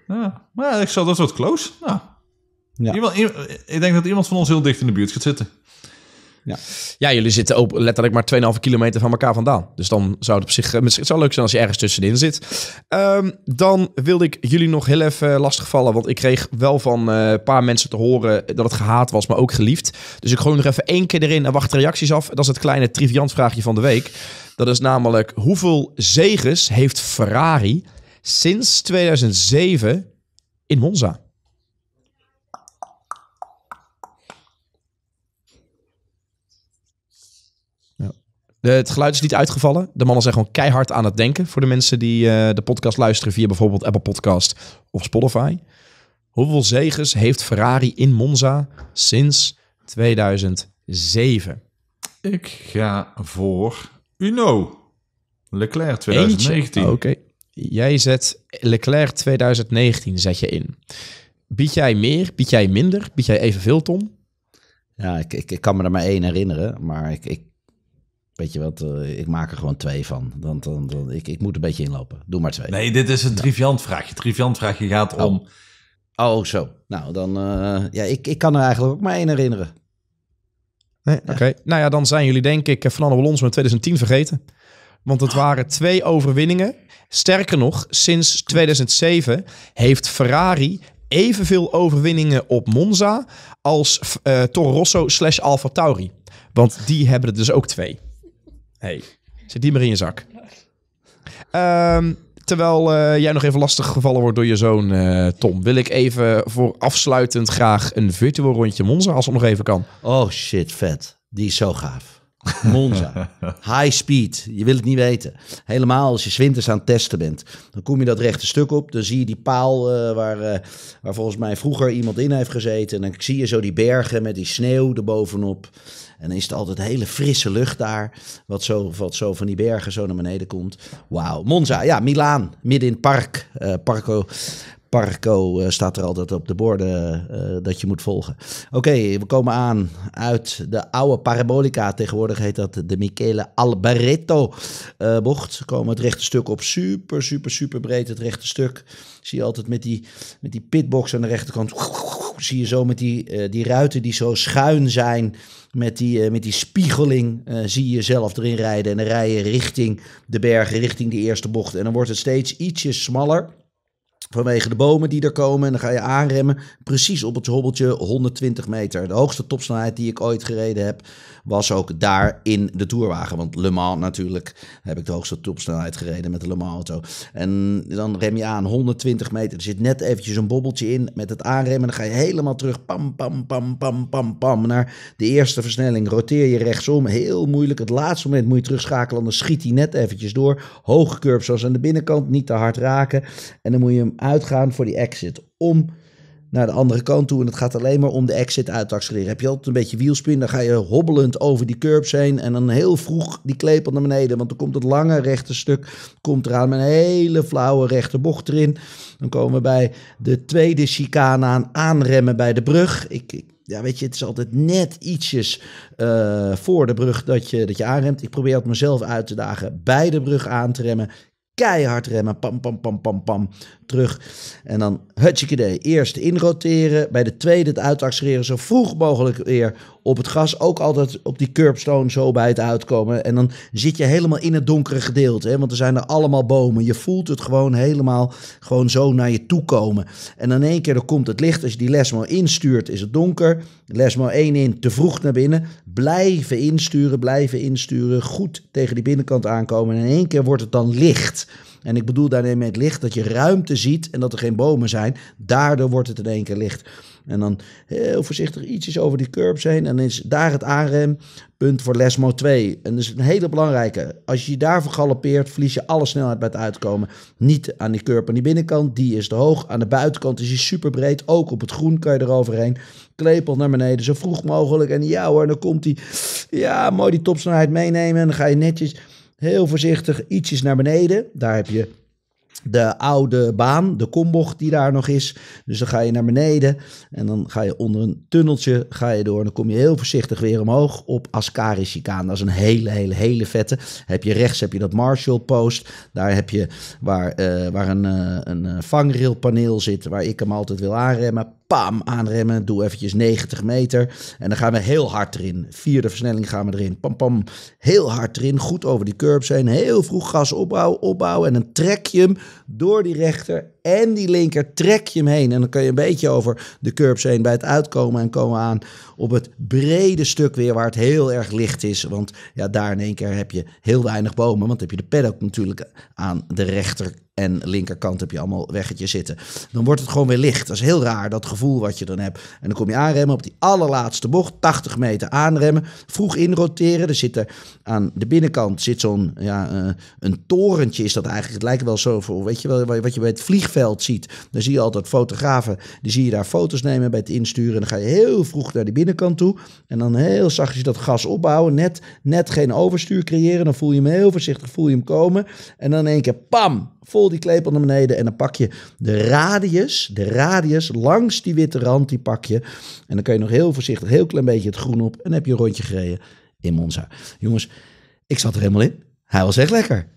Ja, maar ik zou dat soort close. Nou. ja. Iemand, ik denk dat iemand van ons heel dicht in de buurt gaat zitten. Ja. ja, jullie zitten op letterlijk maar 2,5 kilometer van elkaar vandaan. Dus dan zou het op zich het zou leuk zijn als je ergens tussenin zit. Ehm, dan wilde ik jullie nog heel even lastigvallen. Want ik kreeg wel van eh, een paar mensen te horen dat het gehaat was, maar ook geliefd. Dus ik gooi nog even één keer erin en wacht reacties af. Dat is het kleine triviant vraagje van de week. Dat is namelijk: hoeveel zegens heeft Ferrari sinds 2007 in Monza? De, het geluid is niet uitgevallen. De mannen zijn gewoon keihard aan het denken. Voor de mensen die eh, de podcast luisteren via bijvoorbeeld Apple Podcast of Spotify. Hoeveel zegens heeft Ferrari in Monza sinds 2007? Ik ga voor Uno. Leclerc 2019. Oké. Jij zet Leclerc 2019 zet je in. Bied jij meer? Bied jij minder? Bied jij evenveel, Tom? Ja, ik, ik, ik kan me er maar één herinneren. Maar ik, ik weet je wat, eh, ik maak er gewoon twee van. Dan, dan, dan, ik, ik moet een beetje inlopen. Doe maar twee. Nee, dit is een nou. triviant vraagje. Het triviant vraagje gaat oh. om... Oh. zo. Nou, dan... Uh, ja, ik, ik kan er eigenlijk ook maar één herinneren. Nee, oké. Nou ja, dan zijn jullie denk ik eh, Fernando Alonso met 2010 vergeten. Want het ah. waren twee overwinningen. Sterker nog, sinds 2007 heeft Ferrari evenveel overwinningen op Monza als uh, Toro Rosso slash Alfa Tauri. Want die hebben er dus ook twee hey, zit die maar in je zak. Ehm, terwijl eh, jij nog even lastig gevallen wordt door je zoon eh, Tom, wil ik even voor afsluitend graag een virtueel rondje Monza, als het nog even kan. Oh shit, vet. Die is zo gaaf. Monza. High speed. Je wil het niet weten. Helemaal als je zwinters aan het testen bent. Dan kom je dat rechte stuk op. Dan zie je die paal eh, waar, eh, waar volgens mij vroeger iemand in heeft gezeten. En dan zie je zo die bergen met die sneeuw erbovenop. En dan is het altijd hele frisse lucht daar. Wat zo, wat zo van die bergen zo naar beneden komt. Wauw. Monza. Ja, Milaan. Midden in het park. Uh, Parco, Parco eh, staat er altijd op de borden eh, dat je moet volgen. Oké, we komen aan uit de oude Parabolica. Tegenwoordig heet dat de Michele Albaretto eh, bocht. We komen het rechte stuk op. Super, super, super breed het rechte stuk. Zie je altijd met die, met die pitbox aan de rechterkant. Zie je zo met die, die ruiten die zo schuin zijn. Met die, met die spiegeling zie je jezelf erin rijden. En dan rij je richting de bergen, richting die eerste bocht. En dan wordt het steeds ietsje smaller. Vanwege de bomen die er komen. En dan ga je aanremmen. Precies op het hobbeltje 120 meter. De hoogste topsnelheid die ik ooit gereden heb. Was ook daar in de toerwagen. Want Le Mans natuurlijk. Heb ik de hoogste topsnelheid gereden met de Le Mans auto. En dan rem je aan 120 meter. Er zit net eventjes een bobbeltje in met het aanremmen. Dan ga je helemaal terug. Pam, pam, pam, pam, pam, pam. Naar de eerste versnelling. Roteer je rechtsom. Heel moeilijk. Het laatste moment moet je terugschakelen. Dan schiet hij net eventjes door. Hoge curb zoals aan de binnenkant. Niet te hard raken. En dan moet je hem uitgaan voor die exit. Om naar de andere kant toe. En het gaat alleen maar om de exit uit te accelereren. Heb je altijd een beetje wielspin, dan ga je hobbelend over die curbs heen. En dan heel vroeg die klepel naar beneden. Want dan komt het lange rechte stuk komt eraan met een hele flauwe rechte erin. Dan komen we bij de tweede chicane aan aanremmen bij de brug. Ik, ja, weet je, het is altijd net ietsjes eh, voor de brug dat je, dat je aanremt. Ik probeer het mezelf uit te dagen bij de brug aan te remmen keihard remmen. Pam, pam, pam, pam, pam terug. En dan idee. Eerst inroteren. Bij de tweede het uitaccelereren. zo vroeg mogelijk weer op het gas. Ook altijd op die curbstone zo bij het uitkomen. En dan zit je helemaal in het donkere gedeelte. Hè? Want er zijn er allemaal bomen. Je voelt het gewoon helemaal gewoon zo naar je toe komen. En in één keer er komt het licht. Als je die lesmo instuurt is het donker. Lesmo één in, te vroeg naar binnen. Blijven insturen, blijven insturen. Goed tegen die binnenkant aankomen. En in één keer wordt het dan licht. En ik bedoel daarmee met licht dat je ruimte ziet en dat er geen bomen zijn. Daardoor wordt het in één keer licht. En dan heel voorzichtig ietsjes over die curbs heen. En dan is daar het aanrempunt voor Lesmo 2. En dat is een hele belangrijke. Als je je daarvoor galopeert, verlies je alle snelheid bij het uitkomen. Niet aan die curb aan die binnenkant, die is te hoog. Aan de buitenkant is die super breed. Ook op het groen kan je eroverheen. Klepel naar beneden, zo vroeg mogelijk. En ja hoor, dan komt die. Ja, mooi die topsnelheid meenemen. En dan ga je netjes Heel voorzichtig ietsjes naar beneden. Daar heb je de oude baan, de kombocht die daar nog is. Dus dan ga je naar beneden en dan ga je onder een tunneltje ga je door. En dan kom je heel voorzichtig weer omhoog op Ascari Dat is een hele, hele, hele vette. Heb je rechts heb je dat Marshall Post. Daar heb je waar, eh, waar een, eh, een eh, vangrailpaneel zit, waar ik hem altijd wil aanremmen aanremmen. Doe eventjes 90 meter. En dan gaan we heel hard erin. Vierde versnelling gaan we erin. Pam, pam. Heel hard erin. Goed over die curb zijn, Heel vroeg gas opbouwen, opbouwen. En dan trek je hem door die rechter en die linker trek je hem heen. En dan kun je een beetje over de curbs heen bij het uitkomen en komen aan op het brede stuk weer waar het heel erg licht is. Want ja, daar in één keer heb je heel weinig bomen, want heb je de paddock natuurlijk aan de rechter en linkerkant heb je allemaal weggetjes zitten. Dan wordt het gewoon weer licht. Dat is heel raar, dat gevoel wat je dan hebt. En dan kom je aanremmen op die allerlaatste bocht. 80 meter aanremmen. Vroeg inroteren. Er zit er aan de binnenkant zit zo'n ja, eh, een torentje is dat eigenlijk. Het lijkt wel zo voor, weet je wel, wat je bij het vlieg ziet, dan zie je altijd fotografen, die zie je daar foto's nemen bij het insturen. En dan ga je heel vroeg naar de binnenkant toe en dan heel zachtjes dat gas opbouwen, net, net geen overstuur creëren. Dan voel je hem heel voorzichtig, voel je hem komen. En dan in één keer, pam, vol die klepel naar beneden. En dan pak je de radius, de radius langs die witte rand, die pak je. En dan kun je nog heel voorzichtig, heel klein beetje het groen op. En dan heb je een rondje gereden in Monza. Jongens, ik zat er helemaal in. Hij was echt lekker.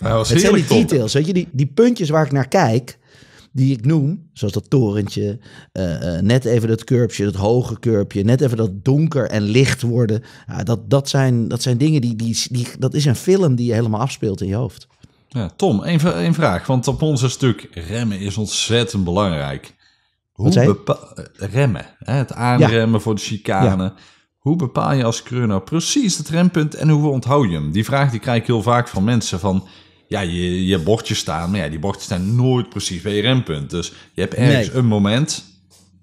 Dat was het zijn die details, weet je, die, die puntjes waar ik naar kijk, die ik noem, zoals dat torentje, eh, eh, net even dat kurpje, dat hoge kurpje, net even dat donker en licht worden. dat, dat, zijn, dat zijn dingen die, die, die, dat is een film die je helemaal afspeelt in je hoofd. Ja, Tom, één, een vraag, want op onze stuk remmen is ontzettend belangrijk. Hoe eh, remmen, hè, het aanremmen voor de chicane. Hoe bepaal je als coureur precies het rempunt en hoe onthoud je hem? Die vraag die krijg ik heel vaak van mensen van ja, je, je bochtjes staan. Maar ja, die bochtjes staan nooit precies bij je rempunt. Dus je hebt ergens een moment.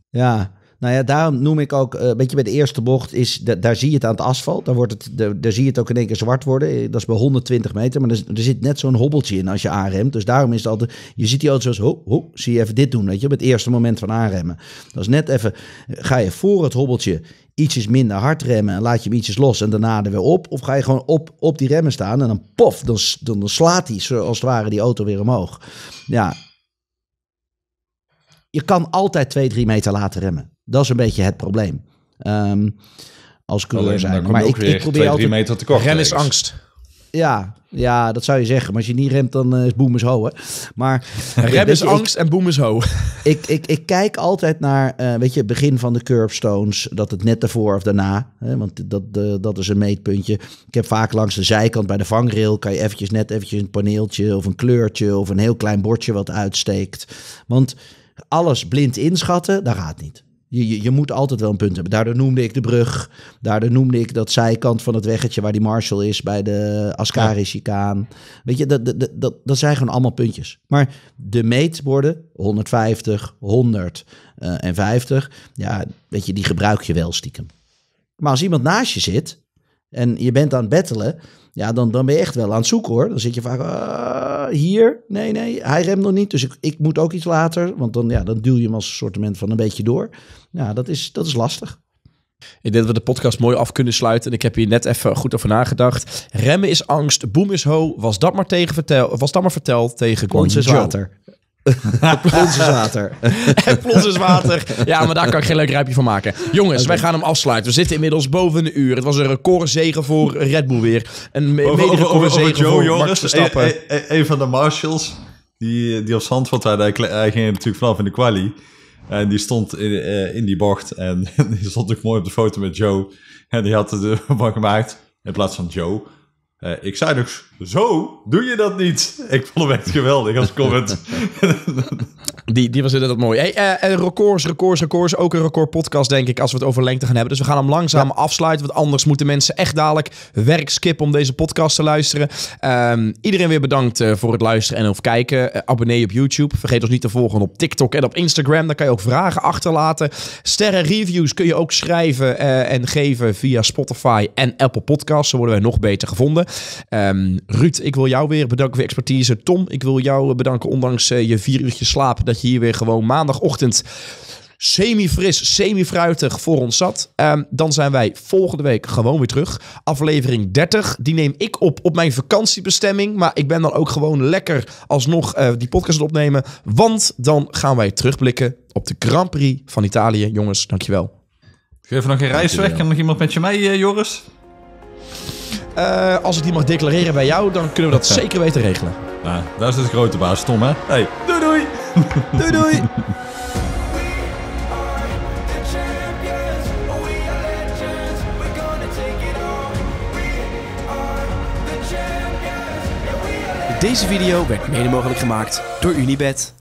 Ja, nou ja, daarom noem ik ook, eh, een beetje bij de eerste bocht, is, dat daar zie je het aan het asfalt. Daar, wordt het, daar, zie je het ook in één keer zwart worden. Eh, dat is bij 120 meter, maar er, er zit net zo'n hobbeltje in als je aanremt. Dus daarom is het altijd, je ziet die altijd zoals, ho, ho, zie je even dit doen, weet je, op het eerste moment van aanremmen. Dat is net even, eh, ga je voor het hobbeltje Iets minder hard remmen en laat je hem ietsjes los en daarna er weer op? Of ga je gewoon op, op die remmen staan en dan pof, dan, dan, slaat hij zoals het ware die auto weer omhoog. Ja. Je kan altijd twee, drie meter laten remmen. Dat is een beetje het probleem. Um, als coureur zijn. Maar, ik, ik probeer twee, altijd... meter te Rem is angst. Ja, ja, dat zou je zeggen. Maar als je niet remt, dan eh, is boem is ho. Maar, Rem is angst en boem is ho. Ik, ik, ik kijk altijd naar, eh, weet je, het begin van de curbstones. Dat het net daarvoor of daarna. Hè, want dat, dat is een meetpuntje. Ik heb vaak langs de zijkant bij de vangrail... kan je eventjes net eventjes een paneeltje of een kleurtje... of een heel klein bordje wat uitsteekt. Want alles blind inschatten, dat gaat niet. Je, je, je, moet altijd wel een punt hebben. Daardoor noemde ik de brug. Daardoor noemde ik dat zijkant van het weggetje waar die Marshall is bij de Ascari-chicaan. Weet je, dat, dat, dat, zijn gewoon allemaal puntjes. Maar de meetborden, 150, 100 eh, en 50, ja, weet je, die gebruik je wel stiekem. Maar als iemand naast je zit en je bent aan het bettelen, ja, dan, dan ben je echt wel aan het zoeken hoor. Dan zit je vaak ah, hier, nee, nee, hij remt nog niet, dus ik, ik moet ook iets later. Want dan, ja, dan duw je hem als een van een beetje door. Ja, dat is, dat is lastig. Ik denk dat we de podcast mooi af kunnen sluiten. En ik heb hier net even goed over nagedacht. Remmen is angst, boem is ho. Was dat maar, tegen vertel, was dat maar verteld tegen Gordon Joe. Water. plons is water. plons is water. Ja, maar daar kan ik geen leuk rijpje van maken. Jongens, wij gaan hem afsluiten. We zitten inmiddels boven een uur. Het was een recordzege voor Red Bull weer. Een me voor Joe, voor Joris, e- e- e- Een van de marshals die, die op zand waren. hij, hij ging natuurlijk vanaf in de quali. En die stond in, eh, in die bocht. En die stond ook mooi op de foto met Joe. En die had het ervan eh, gemaakt. In plaats van Joe. Eh, ik zei dus zo doe je dat niet. Ik vond hem echt geweldig als comment. die, die was inderdaad mooi. Hey, eh, eh, records, records, records. Ook een record podcast, denk ik, als we het over lengte gaan hebben. Dus we gaan hem langzaam afsluiten. Want anders moeten mensen echt dadelijk werk skippen om deze podcast te luisteren. Ehm, iedereen weer bedankt eh, voor het luisteren en of kijken. abonneer je op YouTube. Vergeet ons niet te volgen op TikTok en op Instagram. Daar kan je ook vragen achterlaten. Sterren reviews kun je ook schrijven en geven via Spotify en Apple Podcasts. Zo worden wij nog beter gevonden. Ehm, Ruud, ik wil jou weer bedanken voor je expertise. Tom, ik wil jou eh, bedanken, ondanks eh, je vier uurtje slaap, dat je hier weer gewoon maandagochtend semi-fris, semi-fruitig voor ons zat. Ehm, dan zijn wij volgende week gewoon weer terug. Aflevering 30, die neem ik op op mijn vakantiebestemming. Maar ik ben dan ook gewoon lekker alsnog eh, die podcast opnemen. Want dan gaan wij terugblikken op de Grand Prix van Italië. Jongens, dankjewel. Geef nog een reis weg. Kan nog iemand met je mee, Joris? Eh, als ik die mag declareren bij jou, dan kunnen we dat zeker weten regelen. Nou, daar is dus de grote baas, Tom, hè? Hey. Doei, doei! doei, doei! Deze video werd mede mogelijk gemaakt door Unibed.